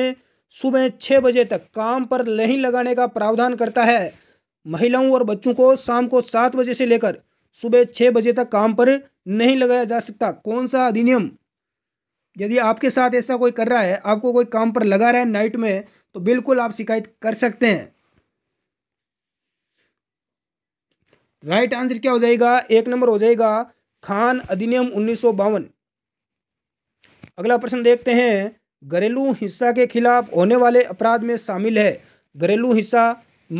S1: सुबह छः बजे तक काम पर नहीं लगाने का प्रावधान करता है महिलाओं और बच्चों को शाम को सात बजे से लेकर सुबह छः बजे तक काम पर नहीं लगाया जा सकता कौन सा अधिनियम यदि आपके साथ ऐसा कोई कर रहा है आपको कोई काम पर लगा रहा है नाइट में तो बिल्कुल आप शिकायत कर सकते हैं राइट आंसर क्या हो जाएगा एक नंबर हो जाएगा खान अधिनियम उन्नीस अगला प्रश्न देखते हैं घरेलू हिंसा के खिलाफ होने वाले अपराध में शामिल है घरेलू हिंसा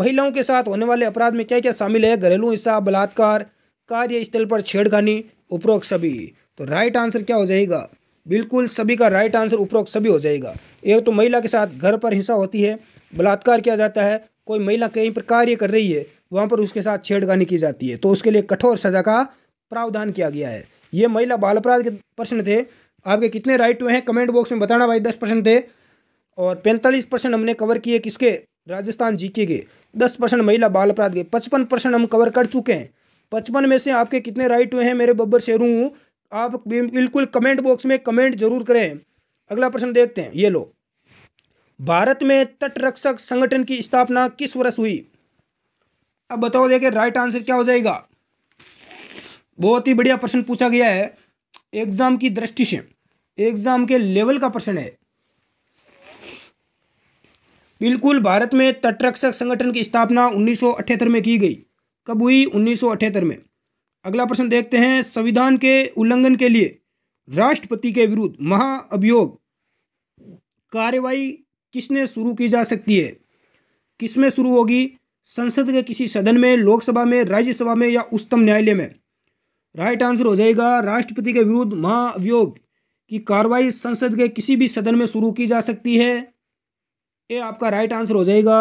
S1: महिलाओं के साथ होने वाले अपराध में क्या क्या शामिल है घरेलू हिंसा बलात्कार कार्यस्थल पर छेड़खानी उपरोक्त सभी तो राइट आंसर क्या हो जाएगा बिल्कुल सभी का राइट आंसर उपरोक्त सभी हो जाएगा एक तो महिला के साथ घर पर हिंसा होती है बलात्कार किया जाता है कोई महिला कहीं पर कार्य कर रही है वहाँ पर उसके साथ छेड़खानी की जाती है तो उसके लिए कठोर सजा का प्रावधान किया गया है ये महिला बाल अपराध के प्रश्न थे आपके कितने राइट हुए हैं कमेंट बॉक्स में बताना भाई दस परसेंट थे और पैंतालीस परसेंट हमने कवर किए किसके राजस्थान जीके के दस परसेंट महिला बाल अपराध के पचपन परसेंट हम कवर कर चुके हैं पचपन में से आपके कितने राइट हुए हैं मेरे बब्बर शेरू आप बिल्कुल कमेंट बॉक्स में कमेंट जरूर करें अगला प्रश्न देखते हैं ये लो भारत में तटरक्षक संगठन की स्थापना किस वर्ष हुई अब बताओ देखिए राइट आंसर क्या हो जाएगा बहुत ही बढ़िया प्रश्न पूछा गया है एग्जाम की दृष्टि से एग्जाम के लेवल का प्रश्न है बिल्कुल भारत में तटरक्षक संगठन की स्थापना उन्नीस में की गई कब हुई उन्नीस में अगला प्रश्न देखते हैं संविधान के उल्लंघन के लिए राष्ट्रपति के विरुद्ध महाअभियोग कार्यवाही किसने शुरू की जा सकती है किसमें शुरू होगी संसद के किसी सदन में लोकसभा में राज्यसभा में या उच्चतम न्यायालय में राइट आंसर हो जाएगा राष्ट्रपति के विरुद्ध महाअभियोग की कार्रवाई संसद के किसी भी सदन में शुरू की जा सकती है ये आपका राइट आंसर हो जाएगा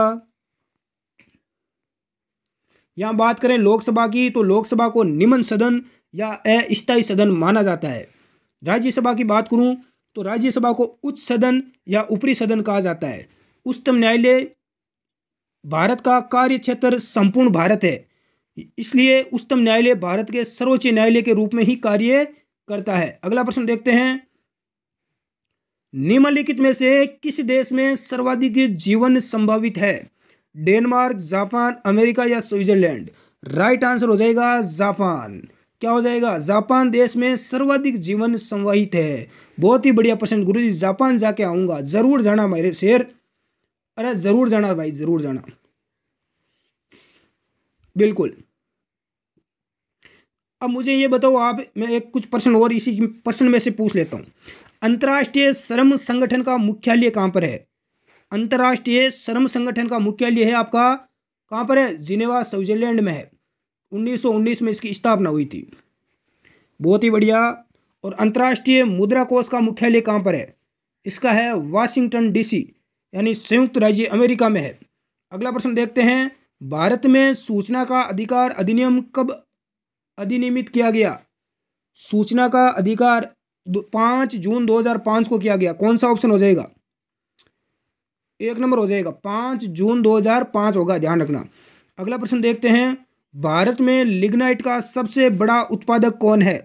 S1: यहां बात करें लोकसभा की तो लोकसभा को निम्न सदन या अस्थायी सदन माना जाता है राज्यसभा की बात करूं तो राज्यसभा को उच्च सदन या ऊपरी सदन कहा जाता है उच्चतम न्यायालय भारत का कार्य क्षेत्र संपूर्ण भारत है इसलिए उच्चतम न्यायालय भारत के सर्वोच्च न्यायालय के रूप में ही कार्य करता है अगला प्रश्न देखते हैं निम्नलिखित में से किस देश में सर्वाधिक जीवन संभावित है डेनमार्क जापान अमेरिका या स्विट्जरलैंड राइट आंसर हो जाएगा जापान क्या हो जाएगा जापान देश में सर्वाधिक जीवन संवाहित है बहुत ही बढ़िया प्रश्न गुरु जी जापान जाके आऊँगा जरूर जाना मेरे शेर अरे ज़रूर जाना भाई ज़रूर जाना बिल्कुल अब मुझे ये बताओ आप मैं एक कुछ प्रश्न और इसी प्रश्न में से पूछ लेता हूँ अंतर्राष्ट्रीय श्रम संगठन का मुख्यालय कहाँ पर है अंतर्राष्ट्रीय श्रम संगठन का मुख्यालय है आपका कहाँ पर है जिनेवा स्विट्जरलैंड में है 1919 में इसकी स्थापना हुई थी बहुत ही बढ़िया और अंतर्राष्ट्रीय मुद्रा कोष का मुख्यालय कहाँ पर है इसका है वाशिंगटन डीसी यानी संयुक्त राज्य अमेरिका में है अगला प्रश्न देखते हैं भारत में सूचना का अधिकार अधिनियम कब अधिनियमित किया गया सूचना का अधिकार पाँच जून 2005 को किया गया कौन सा ऑप्शन हो जाएगा एक नंबर हो जाएगा पाँच जून 2005 होगा ध्यान रखना अगला प्रश्न देखते हैं भारत में लिग्नाइट का सबसे बड़ा उत्पादक कौन है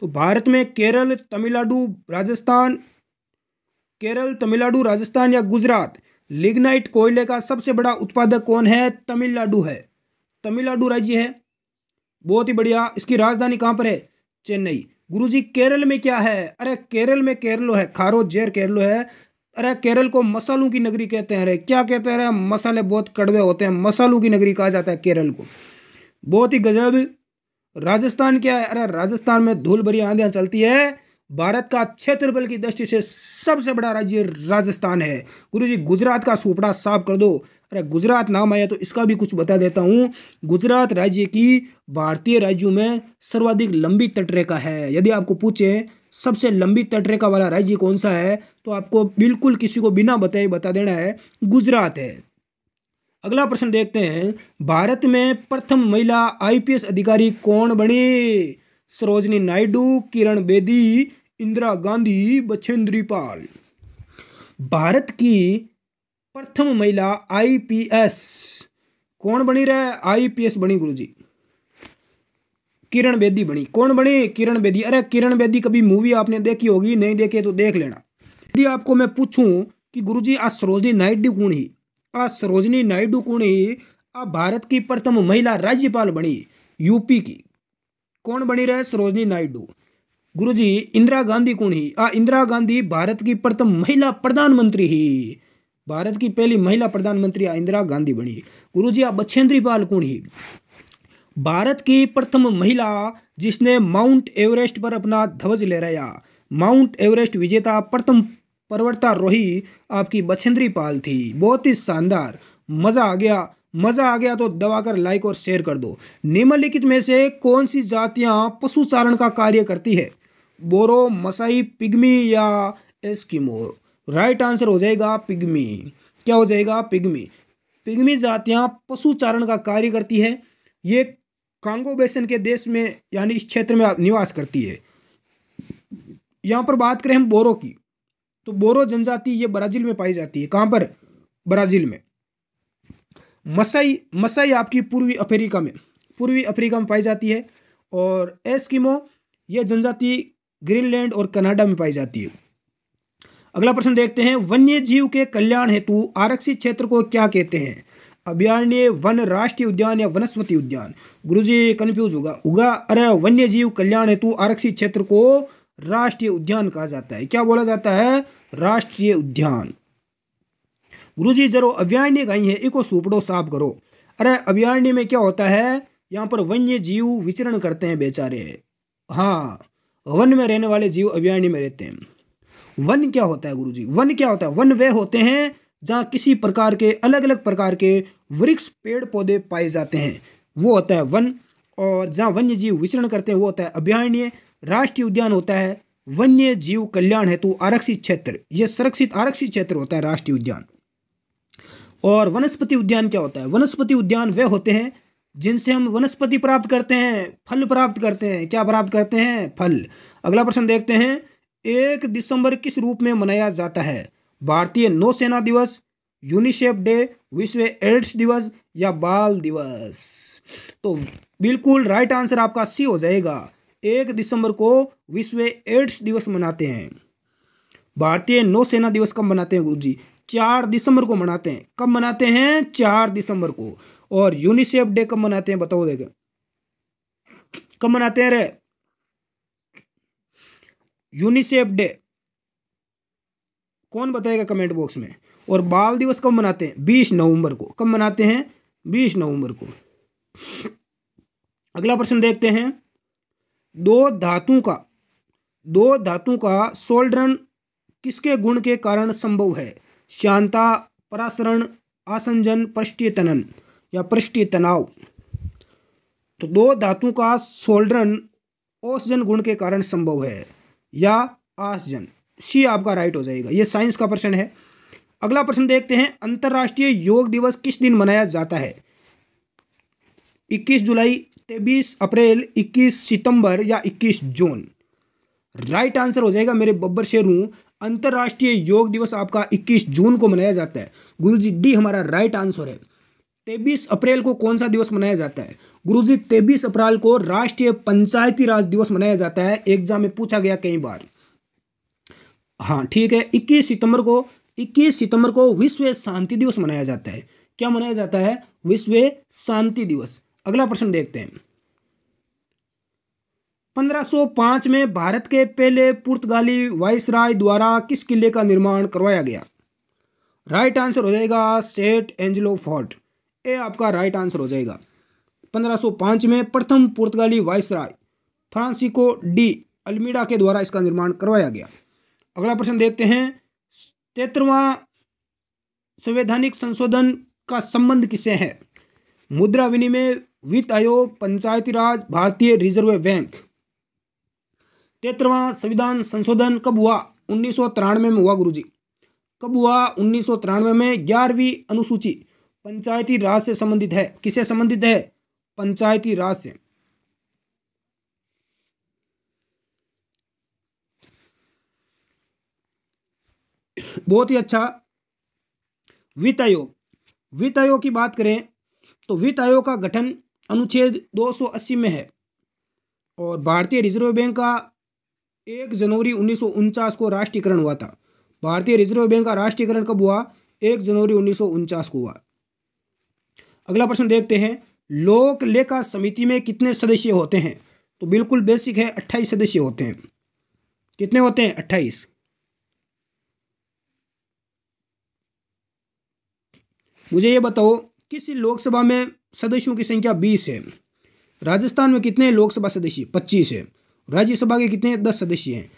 S1: तो भारत में केरल तमिलनाडु राजस्थान केरल तमिलनाडु राजस्थान या गुजरात लिग्नाइट कोयले का सबसे बड़ा उत्पादक कौन है तमिलनाडु है तमिलनाडु राज्य है बहुत ही बढ़िया इसकी राजधानी कहाँ पर है चेन्नई गुरुजी केरल में क्या है अरे केरल में केरलो है खारो जेर केरलो है अरे केरल को मसालों की नगरी कहते हैं अरे क्या कहते हैं अरे मसाले बहुत कड़वे होते हैं मसालों की नगरी कहा जाता है केरल को बहुत ही गजब राजस्थान क्या है अरे राजस्थान में धूल भरी आंधियाँ चलती है भारत का क्षेत्रफल की दृष्टि से सबसे बड़ा राज्य राजस्थान है गुरु जी गुजरात का सुपड़ा साफ कर दो अरे गुजरात नाम आया तो इसका भी कुछ बता देता हूँ गुजरात राज्य की भारतीय राज्यों में सर्वाधिक लंबी तटरेखा है यदि आपको पूछे सबसे लंबी तटरेखा वाला राज्य कौन सा है तो आपको बिल्कुल किसी को बिना बताए बता देना है गुजरात है अगला प्रश्न देखते हैं भारत में प्रथम महिला आईपीएस अधिकारी कौन बनी सरोजनी नायडू किरण बेदी इंदिरा गांधी बछेंद्री पाल भारत की प्रथम महिला आईपीएस कौन बनी रहे आईपीएस बनी गुरुजी किरण बेदी बनी कौन बनी किरण बेदी अरे किरण बेदी कभी मूवी आपने देखी होगी नहीं देखी तो देख लेना यदि आपको मैं पूछूं कि गुरुजी आज सरोजनी नायडू कौन ही आज सरोजनी नायडू कौन ही आ भारत की प्रथम महिला राज्यपाल बनी यूपी की કોણ બની રહ્યા સરોજની નાયડુ ગુરુજી इंदिरा गांधी कौन ही आ इंदिरा गांधी भारत की प्रथम महिला प्रधानमंत्री ही भारत की पहली महिला प्रधानमंत्री इंदिरा गांधी बनी गुरु जी आ बछेंद्री पाल कौन ही भारत की प्रथम महिला जिसने माउंट एवरेस्ट पर अपना ध्वज ले रहा माउंट एवरेस्ट विजेता प्रथम पर्वतारोही आपकी बछेंद्री पाल थी बहुत ही शानदार मज़ा आ गया मज़ा आ गया तो दबा कर लाइक और शेयर कर दो निम्नलिखित में से कौन सी जातियाँ चारण का कार्य करती है बोरो मसाई पिग्मी या एस्किमो राइट आंसर हो जाएगा पिग्मी क्या हो जाएगा पिग्मी पिग्मी जातियाँ चारण का कार्य करती है ये कांगो बेसन के देश में यानी इस क्षेत्र में निवास करती है यहाँ पर बात करें हम बोरो की तो बोरो जनजाति ये ब्राज़ील में पाई जाती है कहाँ पर ब्राज़ील में मसई मसई आपकी पूर्वी अफ्रीका में पूर्वी अफ्रीका में पाई जाती है और एस्किमो यह जनजाति ग्रीनलैंड और कनाडा में पाई जाती है अगला प्रश्न देखते हैं वन्य जीव के कल्याण हेतु आरक्षित क्षेत्र को क्या कहते हैं अभ्यारण्य वन राष्ट्रीय उद्यान या वनस्पति उद्यान गुरुजी कंफ्यूज होगा उगा अरे वन्य जीव कल्याण हेतु आरक्षित क्षेत्र को राष्ट्रीय उद्यान कहा जाता है क्या बोला जाता है राष्ट्रीय उद्यान गुरुजी जरो अभ्यारण्य गई है इको सुपड़ो साफ करो अरे अभ्यारण्य में क्या होता है यहाँ पर वन्य जीव विचरण करते हैं बेचारे हाँ वन में रहने वाले जीव अभ्यारण्य में रहते हैं वन क्या होता है गुरुजी वन क्या होता है वन वे होते हैं जहाँ किसी प्रकार के अलग अलग प्रकार के वृक्ष पेड़ पौधे पाए जाते हैं वो होता है वन और जहाँ वन्य जीव विचरण करते हैं वो होता है अभ्यारण्य राष्ट्रीय उद्यान होता है वन्य जीव कल्याण हेतु आरक्षित क्षेत्र ये संरक्षित आरक्षित क्षेत्र होता है राष्ट्रीय उद्यान और वनस्पति उद्यान क्या होता है वनस्पति उद्यान वे होते हैं जिनसे हम वनस्पति प्राप्त करते हैं फल प्राप्त करते हैं क्या प्राप्त करते हैं फल अगला प्रश्न देखते हैं एक दिसंबर किस रूप में मनाया जाता है भारतीय नौसेना दिवस यूनिसेफ डे विश्व एड्स दिवस या बाल दिवस तो बिल्कुल राइट आंसर आपका सी हो जाएगा एक दिसंबर को विश्व एड्स दिवस मनाते हैं भारतीय नौसेना दिवस कब मनाते हैं गुरु जी चार दिसंबर को मनाते हैं कब मनाते हैं चार दिसंबर को और यूनिसेफ डे कब मनाते हैं बताओ देखे कब मनाते हैं रे यूनिसेफ डे कौन बताएगा कमेंट बॉक्स में और बाल दिवस कब मनाते हैं बीस नवंबर को कब मनाते हैं बीस नवंबर को अगला प्रश्न देखते हैं दो धातु का दो धातु का सोल्डरन किसके गुण के कारण संभव है शांता परासरण आसंजन पृष्ठीय तनन या पृष्ठीय तनाव तो दो धातु का सोल्डरन औसजन गुण के कारण संभव है या आसजन सी आपका राइट हो जाएगा ये साइंस का प्रश्न है अगला प्रश्न देखते हैं अंतर्राष्ट्रीय योग दिवस किस दिन मनाया जाता है 21 जुलाई तेबीस अप्रैल 21 सितंबर या 21 जून राइट आंसर हो जाएगा मेरे बब्बर शेरू अंतर्राष्ट्रीय योग दिवस आपका 21 जून को मनाया जाता है गुरु जी डी हमारा राइट आंसर है तेबीस अप्रैल को कौन सा दिवस मनाया जाता है गुरु जी तेबीस अप्रैल को राष्ट्रीय पंचायती राज दिवस मनाया जाता है एग्जाम में पूछा गया कई बार हाँ ठीक है 21 सितंबर को 21 सितंबर को विश्व शांति दिवस मनाया जाता है क्या मनाया जाता है विश्व शांति दिवस अगला प्रश्न देखते हैं 1505 में भारत के पहले पुर्तगाली वाइसराय द्वारा किस किले का निर्माण करवाया गया राइट आंसर हो जाएगा सेट एंजलो फोर्ट ये आपका राइट आंसर हो जाएगा 1505 में प्रथम पुर्तगाली राय फ्रांसिको डी अल्मीडा के द्वारा इसका निर्माण करवाया गया अगला प्रश्न देखते हैं तेतरवा संवैधानिक संशोधन का संबंध किसे है मुद्रा विनिमय वित्त आयोग पंचायती राज भारतीय रिजर्व बैंक तेतरवा संविधान संशोधन कब हुआ उन्नीस में हुआ गुरु जी कब हुआ उन्नीस में ग्यारहवीं अनुसूची पंचायती राज से संबंधित है किसे संबंधित है पंचायती राज से बहुत ही अच्छा वित्त आयोग वित्त आयोग की बात करें तो वित्त आयोग का गठन अनुच्छेद 280 में है और भारतीय रिजर्व बैंक का एक जनवरी उन्नीस को राष्ट्रीयकरण हुआ था भारतीय रिजर्व बैंक का राष्ट्रीयकरण कब हुआ एक जनवरी उन्नीस को हुआ अगला प्रश्न देखते हैं लोक लेखा समिति में कितने सदस्य होते हैं तो बिल्कुल बेसिक है अट्ठाईस सदस्य होते हैं कितने होते हैं अट्ठाईस मुझे ये बताओ किस लोकसभा में सदस्यों की संख्या बीस है राजस्थान में कितने लोकसभा सदस्य पच्चीस है राज्यसभा के कितने दस सदस्य हैं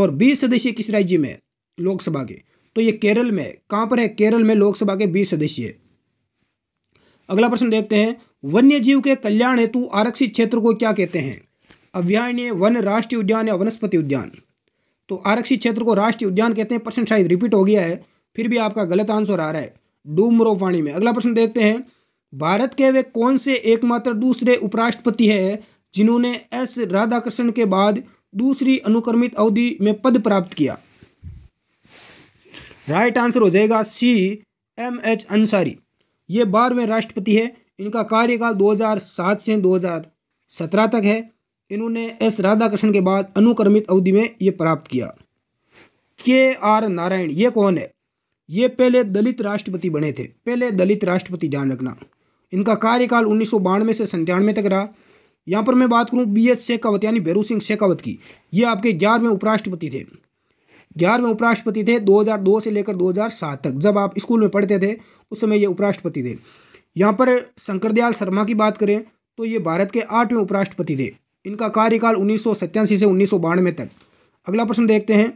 S1: और बीस सदस्य किस राज्य में लोकसभा के तो ये केरल में कहाँ पर है केरल में लोकसभा के बीस सदस्य अगला प्रश्न देखते हैं वन्य जीव के कल्याण हेतु आरक्षित क्षेत्र को क्या कहते हैं अभ्यारण्य वन राष्ट्रीय उद्यान या वनस्पति उद्यान तो आरक्षित क्षेत्र को राष्ट्रीय उद्यान कहते हैं प्रश्न शायद रिपीट हो गया है फिर भी आपका गलत आंसर आ रहा है डूमरो में अगला प्रश्न देखते हैं भारत के वे कौन से एकमात्र दूसरे उपराष्ट्रपति है जिन्होंने एस राधाकृष्ण के बाद दूसरी अनुक्रमित अवधि में पद प्राप्त किया राइट आंसर हो जाएगा सी एम एच अंसारी ये बारहवें राष्ट्रपति है इनका कार्यकाल 2007 से 2017 तक है इन्होंने एस राधाकृष्ण के बाद अनुक्रमित अवधि में ये प्राप्त किया के आर नारायण ये कौन है ये पहले दलित राष्ट्रपति बने थे पहले दलित राष्ट्रपति ध्यान रखना इनका कार्यकाल उन्नीस से संतानवे तक रहा यहाँ पर मैं बात करूँ बी एस शेखावत यानी भैरू सिंह शेखावत की ये आपके ग्यारहवें उपराष्ट्रपति थे ग्यारहवें उपराष्ट्रपति थे 2002 से लेकर 2007 तक जब आप स्कूल में पढ़ते थे उस समय ये उपराष्ट्रपति थे यहाँ पर शंकरदयाल शर्मा की बात करें तो ये भारत के आठवें उपराष्ट्रपति थे इनका कार्यकाल उन्नीस से उन्नीस तक अगला प्रश्न देखते हैं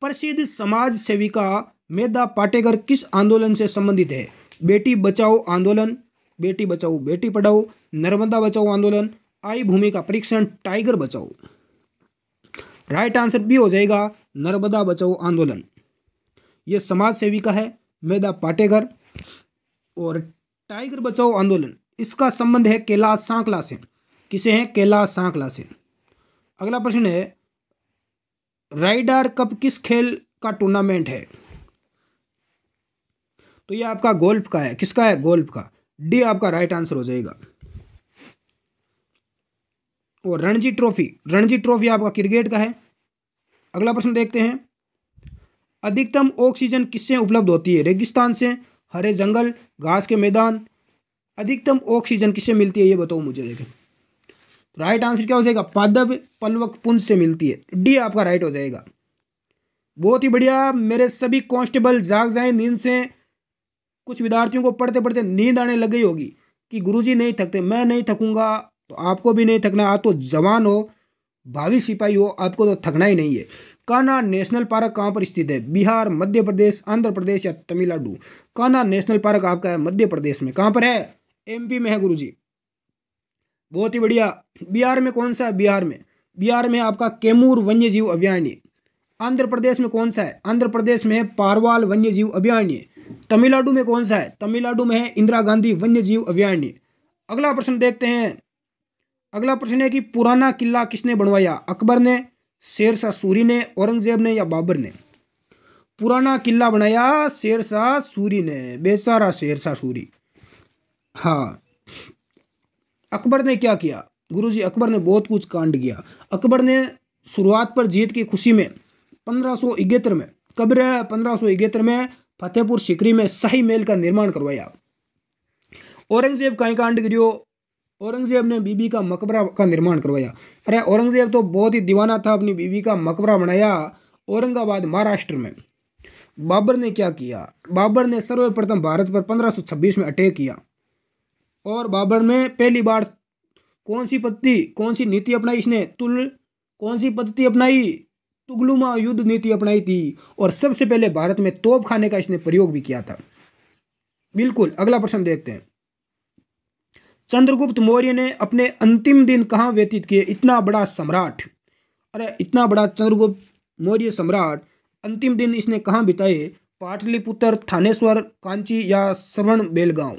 S1: प्रसिद्ध समाज सेविका मेधा पाटेकर किस आंदोलन से संबंधित है बेटी बचाओ आंदोलन बेटी बचाओ बेटी पढ़ाओ नर्मदा बचाओ आंदोलन आई भूमि का परीक्षण टाइगर बचाओ राइट आंसर भी हो जाएगा नर्मदा बचाओ आंदोलन ये समाज सेविका है मेधा पाटेकर और टाइगर बचाओ आंदोलन इसका संबंध है कैलाश सांकला से किसे हैं कैलाश सांकला से अगला प्रश्न है राइडर कप किस खेल का टूर्नामेंट है तो ये आपका गोल्फ का है किसका है गोल्फ का डी आपका राइट आंसर हो जाएगा और रणजी ट्रॉफी रणजी ट्रॉफी आपका क्रिकेट का है अगला प्रश्न देखते हैं अधिकतम ऑक्सीजन किससे उपलब्ध होती है रेगिस्तान से हरे जंगल घास के मैदान अधिकतम ऑक्सीजन किससे मिलती है ये बताओ मुझे देखें राइट आंसर क्या हो जाएगा पादव पलवक पुंज से मिलती है डी आपका राइट हो जाएगा बहुत ही बढ़िया मेरे सभी कांस्टेबल जाग जाए नींद से कुछ विद्यार्थियों को पढ़ते पढ़ते नींद आने लग गई होगी कि गुरुजी नहीं थकते मैं नहीं थकूंगा तो आपको भी नहीं थकना आप तो जवान हो भावी सिपाही हो आपको तो थकना ही नहीं है कान्हा नेशनल पार्क कहाँ पर स्थित है बिहार मध्य प्रदेश आंध्र प्रदेश या तमिलनाडु कान्हा नेशनल पार्क आपका है मध्य प्रदेश में कहाँ पर है एमपी में है गुरुजी बहुत ही बढ़िया बिहार में कौन सा है बिहार में बिहार में आपका कैमूर वन्य जीव अभ्यारण्य आंध्र प्रदेश में कौन सा है आंध्र प्रदेश में पारवाल वन्य जीव अभ्यारण्य तमिलनाडु में कौन सा है तमिलनाडु में है इंदिरा गांधी वन्य जीव अभ्यारण्य अगला प्रश्न देखते हैं अगला प्रश्न है कि पुराना किला किसने बनवाया अकबर ने शेरशाह सूरी ने औरंगजेब ने या बाबर ने पुराना किला बनाया शेरशाह सूरी ने बेसारा शेरशाह सूरी हाँ अकबर ने क्या किया गुरुजी अकबर ने बहुत कुछ कांड किया अकबर ने शुरुआत पर जीत की खुशी में पंद्रह में कब्र है पंद्रह में फतेहपुर सिकरी में शाही महल का निर्माण करवाया औरंगजेब कहीं कांड गिरियो औरंगजेब ने बीबी का मकबरा का निर्माण करवाया अरे औरंगजेब तो बहुत ही दीवाना था अपनी बीबी का मकबरा बनाया औरंगाबाद महाराष्ट्र में बाबर ने क्या किया बाबर ने सर्वप्रथम भारत पर 1526 में अटैक किया और बाबर में पहली बार कौन सी पद्धति कौन सी नीति अपनाई इसने तुल कौन सी पद्धति अपनाई तुगलुमा युद्ध नीति अपनाई थी और सबसे पहले भारत में तोप खाने का इसने प्रयोग भी किया था बिल्कुल अगला प्रश्न देखते हैं चंद्रगुप्त मौर्य ने अपने अंतिम दिन कहाँ व्यतीत किए इतना बड़ा सम्राट अरे इतना बड़ा चंद्रगुप्त मौर्य सम्राट अंतिम दिन इसने कहाँ बिताए पाटलिपुत्र थानेश्वर कांची या श्रवण बेलगांव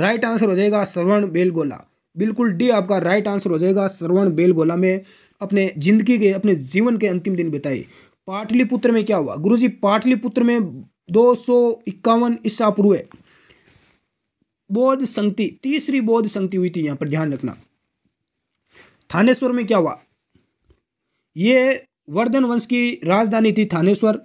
S1: राइट आंसर हो जाएगा श्रवण बेलगोला बिल्कुल डी आपका राइट आंसर हो जाएगा श्रवण बेलगोला में अपने जिंदगी के अपने जीवन के अंतिम दिन बिताए पाटलिपुत्र में क्या हुआ गुरुजी पाटलिपुत्र में दो सौ इक्यावन ईसा पूर्व बौद्ध संगति तीसरी बौद्ध संगति हुई थी यहां पर ध्यान रखना थानेश्वर में क्या हुआ ये वर्धन वंश की राजधानी थी थानेश्वर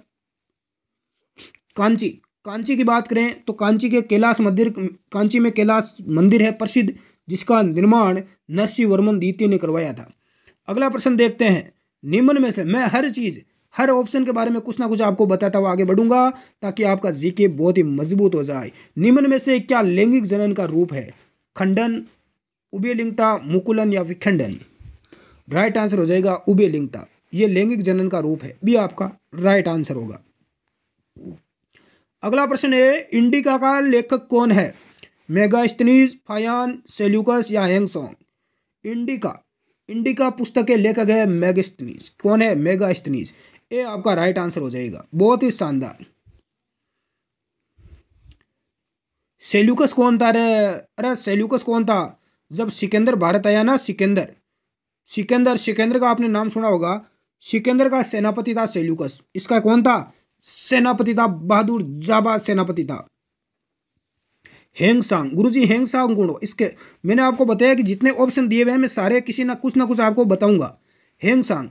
S1: कांची कांची की बात करें तो कांची के कैलाश मंदिर कांची में कैलाश मंदिर है प्रसिद्ध जिसका निर्माण नरसिंह वर्मन द्वितीय ने करवाया था अगला प्रश्न देखते हैं निम्न में से मैं हर चीज़ हर ऑप्शन के बारे में कुछ ना कुछ आपको बताता हुआ आगे बढ़ूंगा ताकि आपका जीके बहुत ही मजबूत हो जाए निम्न में से क्या लैंगिक जनन का रूप है खंडन उबेलिंगता मुकुलन या विखंडन राइट आंसर हो जाएगा उबेलिंगता ये लैंगिक जनन का रूप है भी आपका राइट आंसर होगा अगला प्रश्न है इंडिका का लेखक कौन है स्तनीज फायान सेल्यूकस या हेंगसोंग इंडिका इंडिका पुस्तक लेखक है मेगास्तनीज कौन है मेगास्तनीज ये आपका राइट आंसर हो जाएगा बहुत ही शानदार सेल्यूकस कौन था अरे अरे सेल्यूकस कौन था जब सिकंदर भारत आया ना सिकंदर सिकंदर सिकंदर का आपने नाम सुना होगा सिकंदर का सेनापति था सेल्यूकस इसका कौन था सेनापति था बहादुर जाबा सेनापति था हैंगसांग गुरु जी हैंगसांग गुणो इसके मैंने आपको बताया कि जितने ऑप्शन दिए हुए हैं मैं सारे किसी ना कुछ ना कुछ आपको बताऊंगा हैंगसांग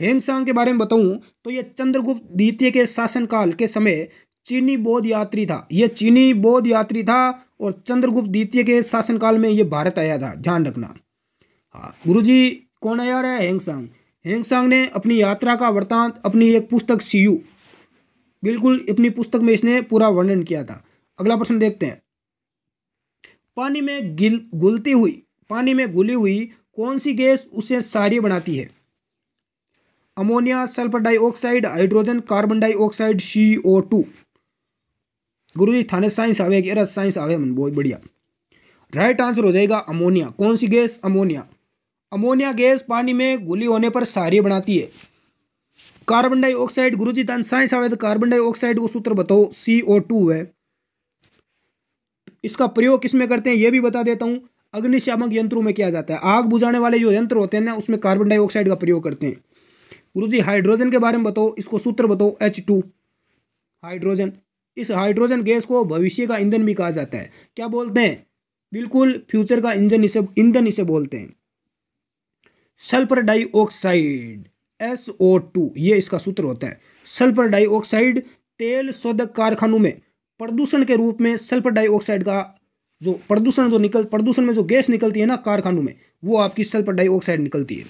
S1: हैंगसांग के बारे में बताऊं तो यह चंद्रगुप्त द्वितीय के शासनकाल के समय चीनी बौद्ध यात्री था यह चीनी बौद्ध यात्री था और चंद्रगुप्त द्वितीय के शासनकाल में यह भारत आया था ध्यान रखना हाँ गुरु जी कौन आया रहा है हैंगसांग हैंगसांग ने अपनी यात्रा का वृतांत अपनी एक पुस्तक सीयू बिल्कुल अपनी पुस्तक में इसने पूरा वर्णन किया था अगला प्रश्न देखते हैं पानी में गिल घुलती हुई पानी में घुली हुई कौन सी गैस उसे सारी बनाती है ammonia sulphur dioxide hydrogen carbon dioxide C O two Guru ji थाने साइंस आवे अरे साइंस आवे मन बहुत बढ़िया राइट आंसर हो जाएगा अमोनिया कौन सी गैस अमोनिया अमोनिया गैस पानी में गुली होने पर सारी बनाती है कार्बन डाइऑक्साइड गुरु जी थान साइंस आवे तो कार्बन डाइऑक्साइड को सूत्र बताओ सी ओ टू है इसका प्रयोग किस में करते हैं यह भी बता देता हूँ अग्निशामक यंत्रों में किया जाता है आग बुझाने वाले जो यंत्र होते हैं ना उसमें कार्बन डाइऑक्साइड का प्रयोग करते हैं गुरु जी हाइड्रोजन के बारे में बताओ इसको सूत्र बताओ एच टू हाइड्रोजन इस हाइड्रोजन गैस को भविष्य का ईंधन भी कहा जाता है क्या बोलते हैं बिल्कुल फ्यूचर का इंजन इसे ईंधन इसे बोलते हैं sulphur dioxide S O two ये इसका सूत्र होता है सल्फर डाइऑक्साइड तेल शोधक कारखानों में प्रदूषण के रूप में सल्फर डाइऑक्साइड का जो प्रदूषण जो निकल प्रदूषण में जो गैस निकलती है ना कारखानों में वो आपकी सल्फर डाइऑक्साइड निकलती है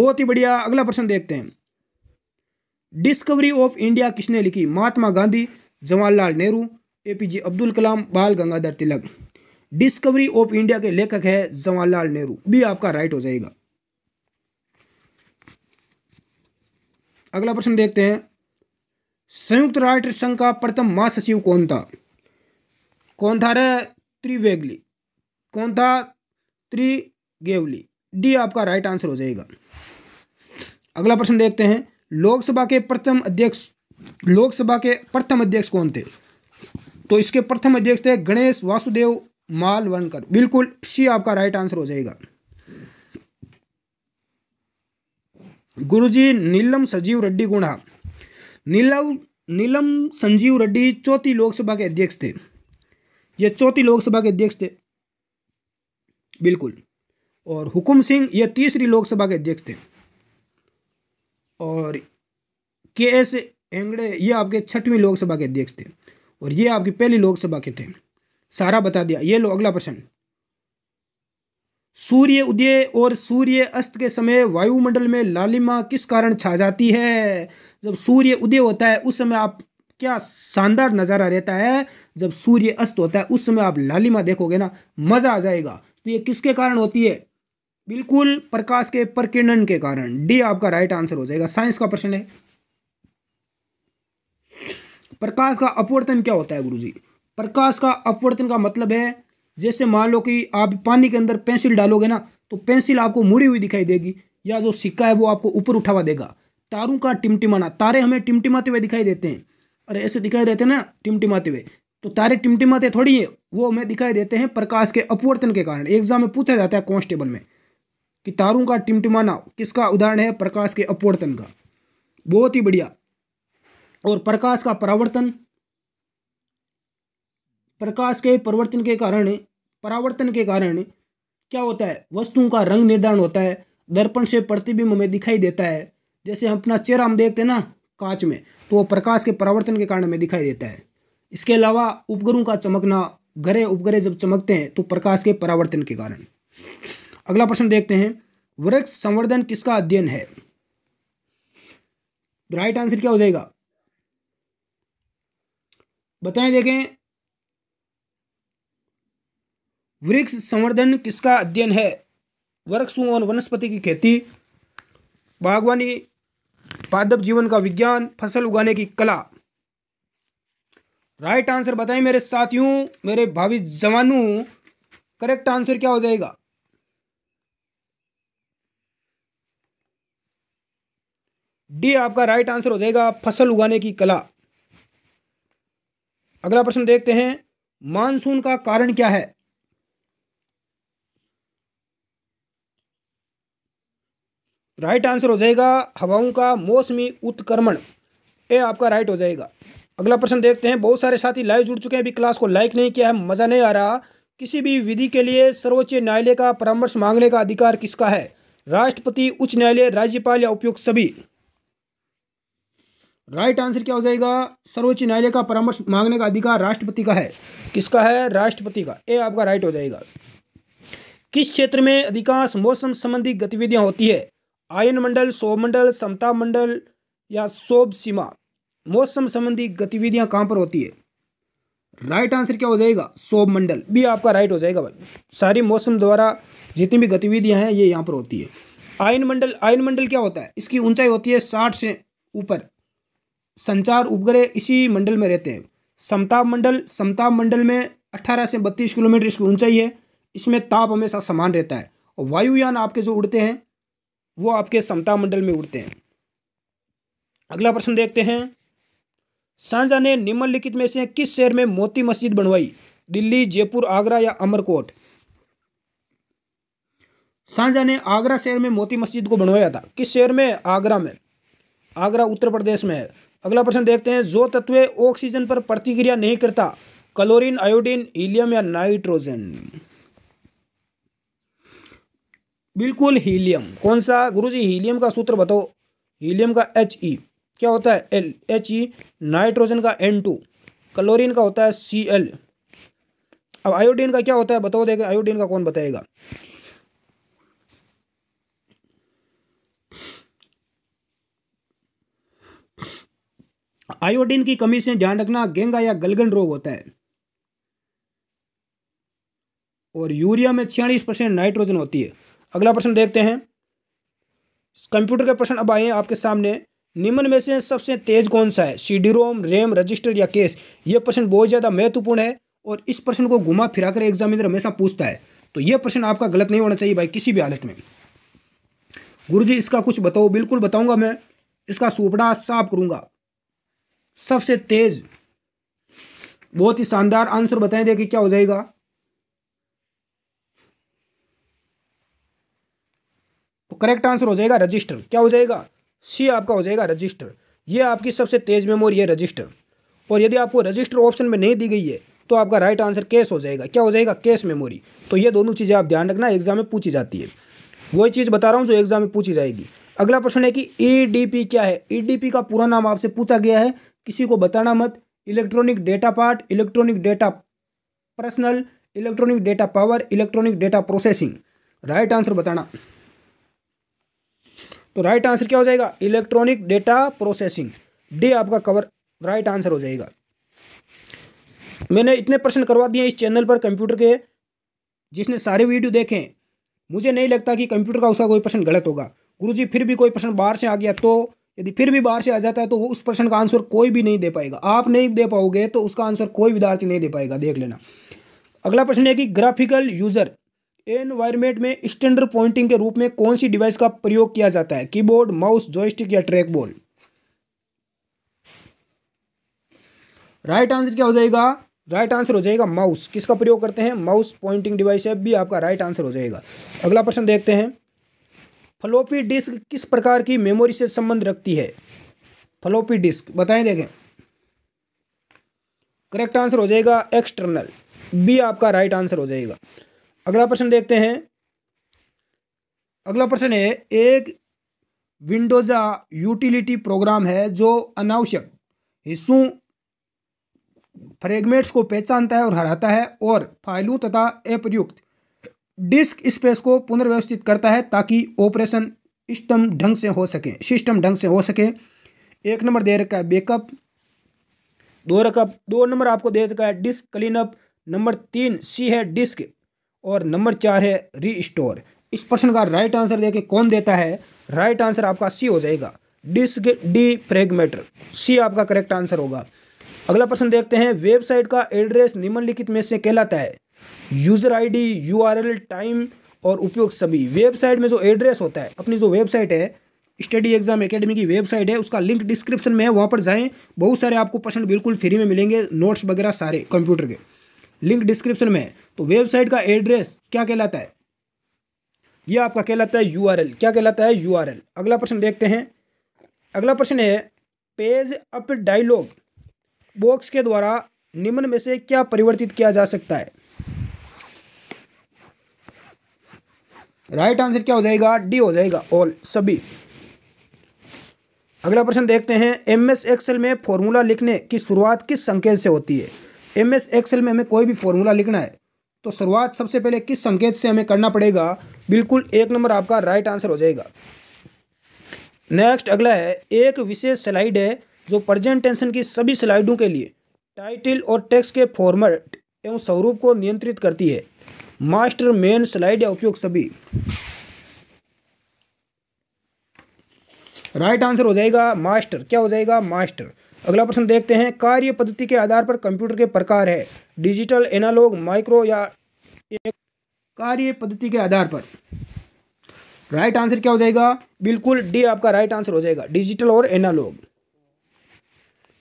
S1: बहुत ही बढ़िया अगला प्रश्न देखते हैं डिस्कवरी ऑफ इंडिया किसने लिखी Mahatma Gandhi Jawaharlal Nehru A P J Abdul Kalam Bal Gangadhar Tilak discovery of India के लेखक है जवाहरलाल नेहरू भी आपका राइट हो जाएगा अगला प्रश्न देखते हैं संयुक्त राष्ट्र संघ का प्रथम महासचिव कौन था कौन था रे त्रिवेगली कौन था त्रिगेवली डी आपका राइट आंसर हो जाएगा अगला प्रश्न देखते हैं लोकसभा के प्रथम अध्यक्ष लोकसभा के प्रथम अध्यक्ष कौन थे तो इसके प्रथम अध्यक्ष थे गणेश वासुदेव मालवनकर बिल्कुल सी आपका राइट आंसर हो जाएगा गुरुजी नीलम सजीव रेड्डी गुणा नीलम नीलम संजीव रेड्डी चौथी लोकसभा के अध्यक्ष थे ये चौथी लोकसभा के अध्यक्ष थे बिल्कुल और हुकुम सिंह ये तीसरी लोकसभा के अध्यक्ष थे और के एस एंगड़े ये आपके छठवीं लोकसभा के अध्यक्ष थे और ये आपकी पहली लोकसभा के थे सारा बता दिया ये लो अगला प्रश्न सूर्य उदय और सूर्य अस्त के समय वायुमंडल में लालिमा किस कारण छा जाती है जब सूर्य उदय होता है उस समय आप क्या शानदार नज़ारा रहता है जब सूर्य अस्त होता है उस समय आप लालिमा देखोगे ना मज़ा आ जाएगा तो ये किसके कारण होती है बिल्कुल प्रकाश के प्रकीर्णन के कारण डी आपका राइट आंसर हो जाएगा साइंस का प्रश्न है प्रकाश का अपवर्तन क्या होता है गुरुजी प्रकाश का अपवर्तन का मतलब है जैसे मान लो कि आप पानी के अंदर पेंसिल डालोगे ना तो पेंसिल आपको मुड़ी हुई दिखाई देगी या जो सिक्का है वो आपको ऊपर उठावा देगा तारों का टिमटिमाना तारे हमें टिमटिमाते हुए दिखाई देते हैं अरे ऐसे दिखाई देते हैं ना टिमटिमाते हुए तो तारे टिमटिमाते थोड़ी है वो हमें दिखाई देते हैं प्रकाश के अपवर्तन के कारण एग्जाम में पूछा जाता है कॉन्स्टेबल में कि तारों का टिमटिमाना किसका उदाहरण है प्रकाश के अपवर्तन का बहुत ही बढ़िया और प्रकाश का परावर्तन प्रकाश के परिवर्तन के कारण परावर्तन के कारण क्या होता है वस्तुओं का रंग निर्धारण होता है दर्पण से प्रतिबिंब हमें दिखाई देता है जैसे हम अपना चेहरा हम देखते हैं ना कांच में तो वो प्रकाश के परावर्तन के कारण हमें दिखाई देता है इसके अलावा उपग्रहों का चमकना ग्रह उपग्रह जब चमकते हैं तो प्रकाश के परावर्तन के कारण अगला प्रश्न देखते हैं वृक्ष संवर्धन किसका अध्ययन है राइट आंसर क्या हो जाएगा बताएं देखें वृक्ष संवर्धन किसका अध्ययन है वृक्षों और वनस्पति की खेती बागवानी पादप जीवन का विज्ञान फसल उगाने की कला राइट आंसर बताएं मेरे साथियों मेरे भावी जवानों करेक्ट आंसर क्या हो जाएगा डी आपका राइट आंसर हो जाएगा फसल उगाने की कला अगला प्रश्न देखते हैं मानसून का कारण क्या है राइट आंसर हो जाएगा हवाओं का मौसमी उत्क्रमण ये आपका राइट हो जाएगा अगला प्रश्न देखते हैं बहुत सारे साथी लाइव जुड़ चुके हैं अभी क्लास को लाइक नहीं किया है मज़ा नहीं आ रहा किसी भी विधि के लिए सर्वोच्च न्यायालय का परामर्श मांगने का अधिकार किसका है राष्ट्रपति उच्च न्यायालय राज्यपाल या उपयुक्त सभी राइट आंसर क्या हो जाएगा सर्वोच्च न्यायालय का परामर्श मांगने का अधिकार राष्ट्रपति का है किसका है राष्ट्रपति का ए आपका राइट हो जाएगा किस क्षेत्र में अधिकांश मौसम संबंधी गतिविधियां होती है आयन मंडल सौमंडल समता मंडल या शोभ सीमा मौसम संबंधी गतिविधियां कहाँ पर होती है राइट आंसर क्या हो जाएगा शोभ मंडल भी आपका राइट हो जाएगा भाई सारी मौसम द्वारा जितनी भी गतिविधियां हैं ये यहाँ पर होती है आयन मंडल आयन मंडल क्या होता है इसकी ऊंचाई होती है साठ से ऊपर संचार उपग्रह इसी मंडल में रहते हैं समताप मंडल समताप मंडल में अट्ठारह से बत्तीस किलोमीटर इसकी ऊंचाई है इसमें ताप हमेशा समान रहता है और वायुयान आपके जो उड़ते हैं वो आपके समता मंडल में उड़ते हैं अगला प्रश्न देखते हैं सांझा ने निम्नलिखित में से किस शहर में मोती मस्जिद बनवाई दिल्ली जयपुर आगरा या अमरकोट सांझा ने आगरा शहर में मोती मस्जिद को बनवाया था किस शहर में आगरा में आगरा उत्तर प्रदेश में है अगला प्रश्न देखते हैं जो तत्व ऑक्सीजन पर प्रतिक्रिया नहीं करता क्लोरीन आयोडीन हीलियम या नाइट्रोजन बिल्कुल हीलियम कौन सा गुरु जी हीलियम का सूत्र बताओ हीलियम का एच ई e, क्या होता है एल एच ई नाइट्रोजन का एन टू क्लोरिन का होता है सी एल अब आयोडीन का क्या होता है बताओ देगा आयोडीन का कौन बताएगा आयोडीन की कमी से ध्यान रखना गेंगा या गलगन रोग होता है और यूरिया में छियालीस परसेंट नाइट्रोजन होती है अगला प्रश्न देखते हैं कंप्यूटर के प्रश्न अब आए हैं आपके सामने निम्न में से सबसे तेज कौन सा है सी रोम रैम रजिस्टर या केस ये प्रश्न बहुत ज़्यादा महत्वपूर्ण है और इस प्रश्न को घुमा फिरा कर एग्जामिनर हमेशा पूछता है तो ये प्रश्न आपका गलत नहीं होना चाहिए भाई किसी भी हालत में गुरु जी इसका कुछ बताओ बिल्कुल बताऊंगा मैं इसका सुपड़ा साफ करूंगा सबसे तेज बहुत ही शानदार आंसर बताएं देखिए क्या हो जाएगा करेक्ट आंसर हो जाएगा रजिस्टर क्या हो जाएगा सी आपका हो जाएगा रजिस्टर ये आपकी सबसे तेज़ मेमोरी है रजिस्टर और यदि आपको रजिस्टर ऑप्शन में नहीं दी गई है तो आपका राइट आंसर कैश हो जाएगा क्या हो जाएगा कैश मेमोरी तो ये दोनों चीज़ें आप ध्यान रखना एग्जाम में पूछी जाती है वही चीज़ बता रहा हूँ जो एग्जाम में पूछी जाएगी अगला प्रश्न है कि ईडीपी e क्या है ईडीपी e का पूरा नाम आपसे पूछा गया है किसी को बताना मत electronic data part electronic data personal electronic data power electronic data processing right answer बताना तो राइट आंसर क्या हो जाएगा इलेक्ट्रॉनिक डेटा प्रोसेसिंग डी आपका कवर राइट आंसर हो जाएगा मैंने इतने प्रश्न करवा दिए इस चैनल पर कंप्यूटर के जिसने सारे वीडियो देखे मुझे नहीं लगता कि कंप्यूटर का उसका कोई प्रश्न गलत होगा गुरुजी फिर भी कोई प्रश्न बाहर से आ गया तो यदि फिर भी बाहर से आ जाता है तो वो उस प्रश्न का आंसर कोई भी नहीं दे पाएगा आप नहीं दे पाओगे तो उसका आंसर कोई विद्यार्थी नहीं दे पाएगा देख लेना अगला प्रश्न है कि ग्राफिकल यूजर एनवायरमेंट में स्टैंडर्ड पॉइंटिंग के रूप में कौन सी डिवाइस का प्रयोग किया जाता है कीबोर्ड माउस जॉयस्टिक या ट्रैक बॉल राइट आंसर क्या हो जाएगा राइट आंसर हो जाएगा माउस किसका प्रयोग करते हैं माउस पॉइंटिंग डिवाइस है भी आपका राइट आंसर हो जाएगा अगला प्रश्न देखते हैं फ्लोपी डिस्क किस प्रकार की मेमोरी से संबंध रखती है फ्लोपी डिस्क बताएं देखें करेक्ट आंसर हो जाएगा एक्सटर्नल बी आपका राइट आंसर हो जाएगा अगला प्रश्न देखते हैं अगला प्रश्न है एक विंडोजा यूटिलिटी प्रोग्राम है जो अनावश्यक हिस्सों फ्रेगमेंट्स को पहचानता है और हराता है और फाइलों तथा अप्रयुक्त डिस्क स्पेस को पुनर्व्यवस्थित करता है ताकि ऑपरेशन सिस्टम ढंग से हो सके सिस्टम ढंग से हो सके एक नंबर दे रखा है बेकअप दो रखा दो नंबर आपको दे रखा है डिस्क क्लीनअप नंबर तीन सी है डिस्क और नंबर चार है री स्टोर इस प्रश्न का राइट आंसर देखे कौन देता है राइट आंसर आपका सी हो जाएगा डिस डी फ्रेगमेटर सी आपका करेक्ट आंसर होगा अगला प्रश्न देखते हैं वेबसाइट का एड्रेस निम्नलिखित में से कहलाता है यूजर आईडी यूआरएल टाइम और उपयोग सभी वेबसाइट में जो एड्रेस होता है अपनी जो वेबसाइट है स्टडी एग्जाम एकेडमी की वेबसाइट है उसका लिंक डिस्क्रिप्शन में है वहाँ पर जाएं बहुत सारे आपको प्रश्न बिल्कुल फ्री में मिलेंगे नोट्स वगैरह सारे कंप्यूटर के लिंक डिस्क्रिप्शन में तो वेबसाइट का एड्रेस क्या कहलाता है ये आपका कहलाता है यू क्या कहलाता है यू अगला प्रश्न देखते हैं अगला प्रश्न है पेज अप डायलॉग बॉक्स के द्वारा निम्न में से क्या परिवर्तित किया जा सकता है राइट आंसर क्या हो जाएगा डी हो जाएगा ऑल सभी अगला प्रश्न देखते हैं एम एस एक्सेल में फॉर्मूला लिखने की शुरुआत किस संकेत से होती है एम एस में हमें कोई भी फॉर्मूला लिखना है तो शुरुआत सबसे पहले किस संकेत से हमें करना पड़ेगा बिल्कुल एक नंबर आपका राइट आंसर हो जाएगा नेक्स्ट अगला है एक विशेष स्लाइड है जो प्रजेंटेंशन की सभी स्लाइडों के लिए टाइटल और टेक्स्ट के फॉर्मेट एवं स्वरूप को नियंत्रित करती है मास्टर मेन स्लाइड या उपयोग सभी राइट आंसर हो जाएगा मास्टर क्या हो जाएगा मास्टर अगला प्रश्न देखते हैं कार्य पद्धति के आधार पर कंप्यूटर के प्रकार है डिजिटल एनालॉग माइक्रो या एक कार्य पद्धति के आधार पर राइट आंसर क्या हो जाएगा बिल्कुल डी आपका राइट आंसर हो जाएगा डिजिटल और एनालॉग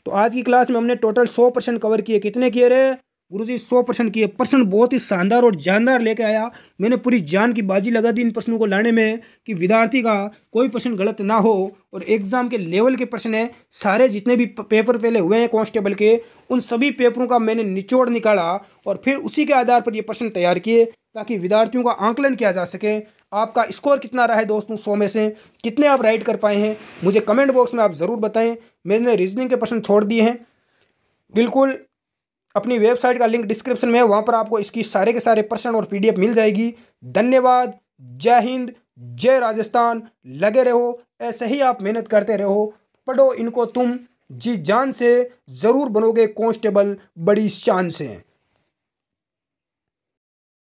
S1: तो आज की क्लास में हमने टोटल सौ परसेंट कवर किए कितने किए रहे गुरु जी सौ परसेंट किए प्रश्न बहुत ही शानदार और जानदार लेके आया मैंने पूरी जान की बाजी लगा दी इन प्रश्नों को लाने में कि विद्यार्थी का कोई प्रश्न गलत ना हो और एग्ज़ाम के लेवल के प्रश्न हैं सारे जितने भी पेपर पहले हुए हैं कांस्टेबल के उन सभी पेपरों का मैंने निचोड़ निकाला और फिर उसी के आधार पर ये प्रश्न तैयार किए ताकि विद्यार्थियों का आंकलन किया जा सके आपका स्कोर कितना रहा है दोस्तों सौ में से कितने आप राइट कर पाए हैं मुझे कमेंट बॉक्स में आप ज़रूर बताएं मैंने रीजनिंग के प्रश्न छोड़ दिए हैं बिल्कुल अपनी वेबसाइट का लिंक डिस्क्रिप्शन में है वहाँ पर आपको इसकी सारे के सारे प्रश्न और पी मिल जाएगी धन्यवाद जय हिंद जय राजस्थान लगे रहो ऐसे ही आप मेहनत करते रहो पढ़ो इनको तुम जी जान से ज़रूर बनोगे कॉन्स्टेबल बड़ी शान से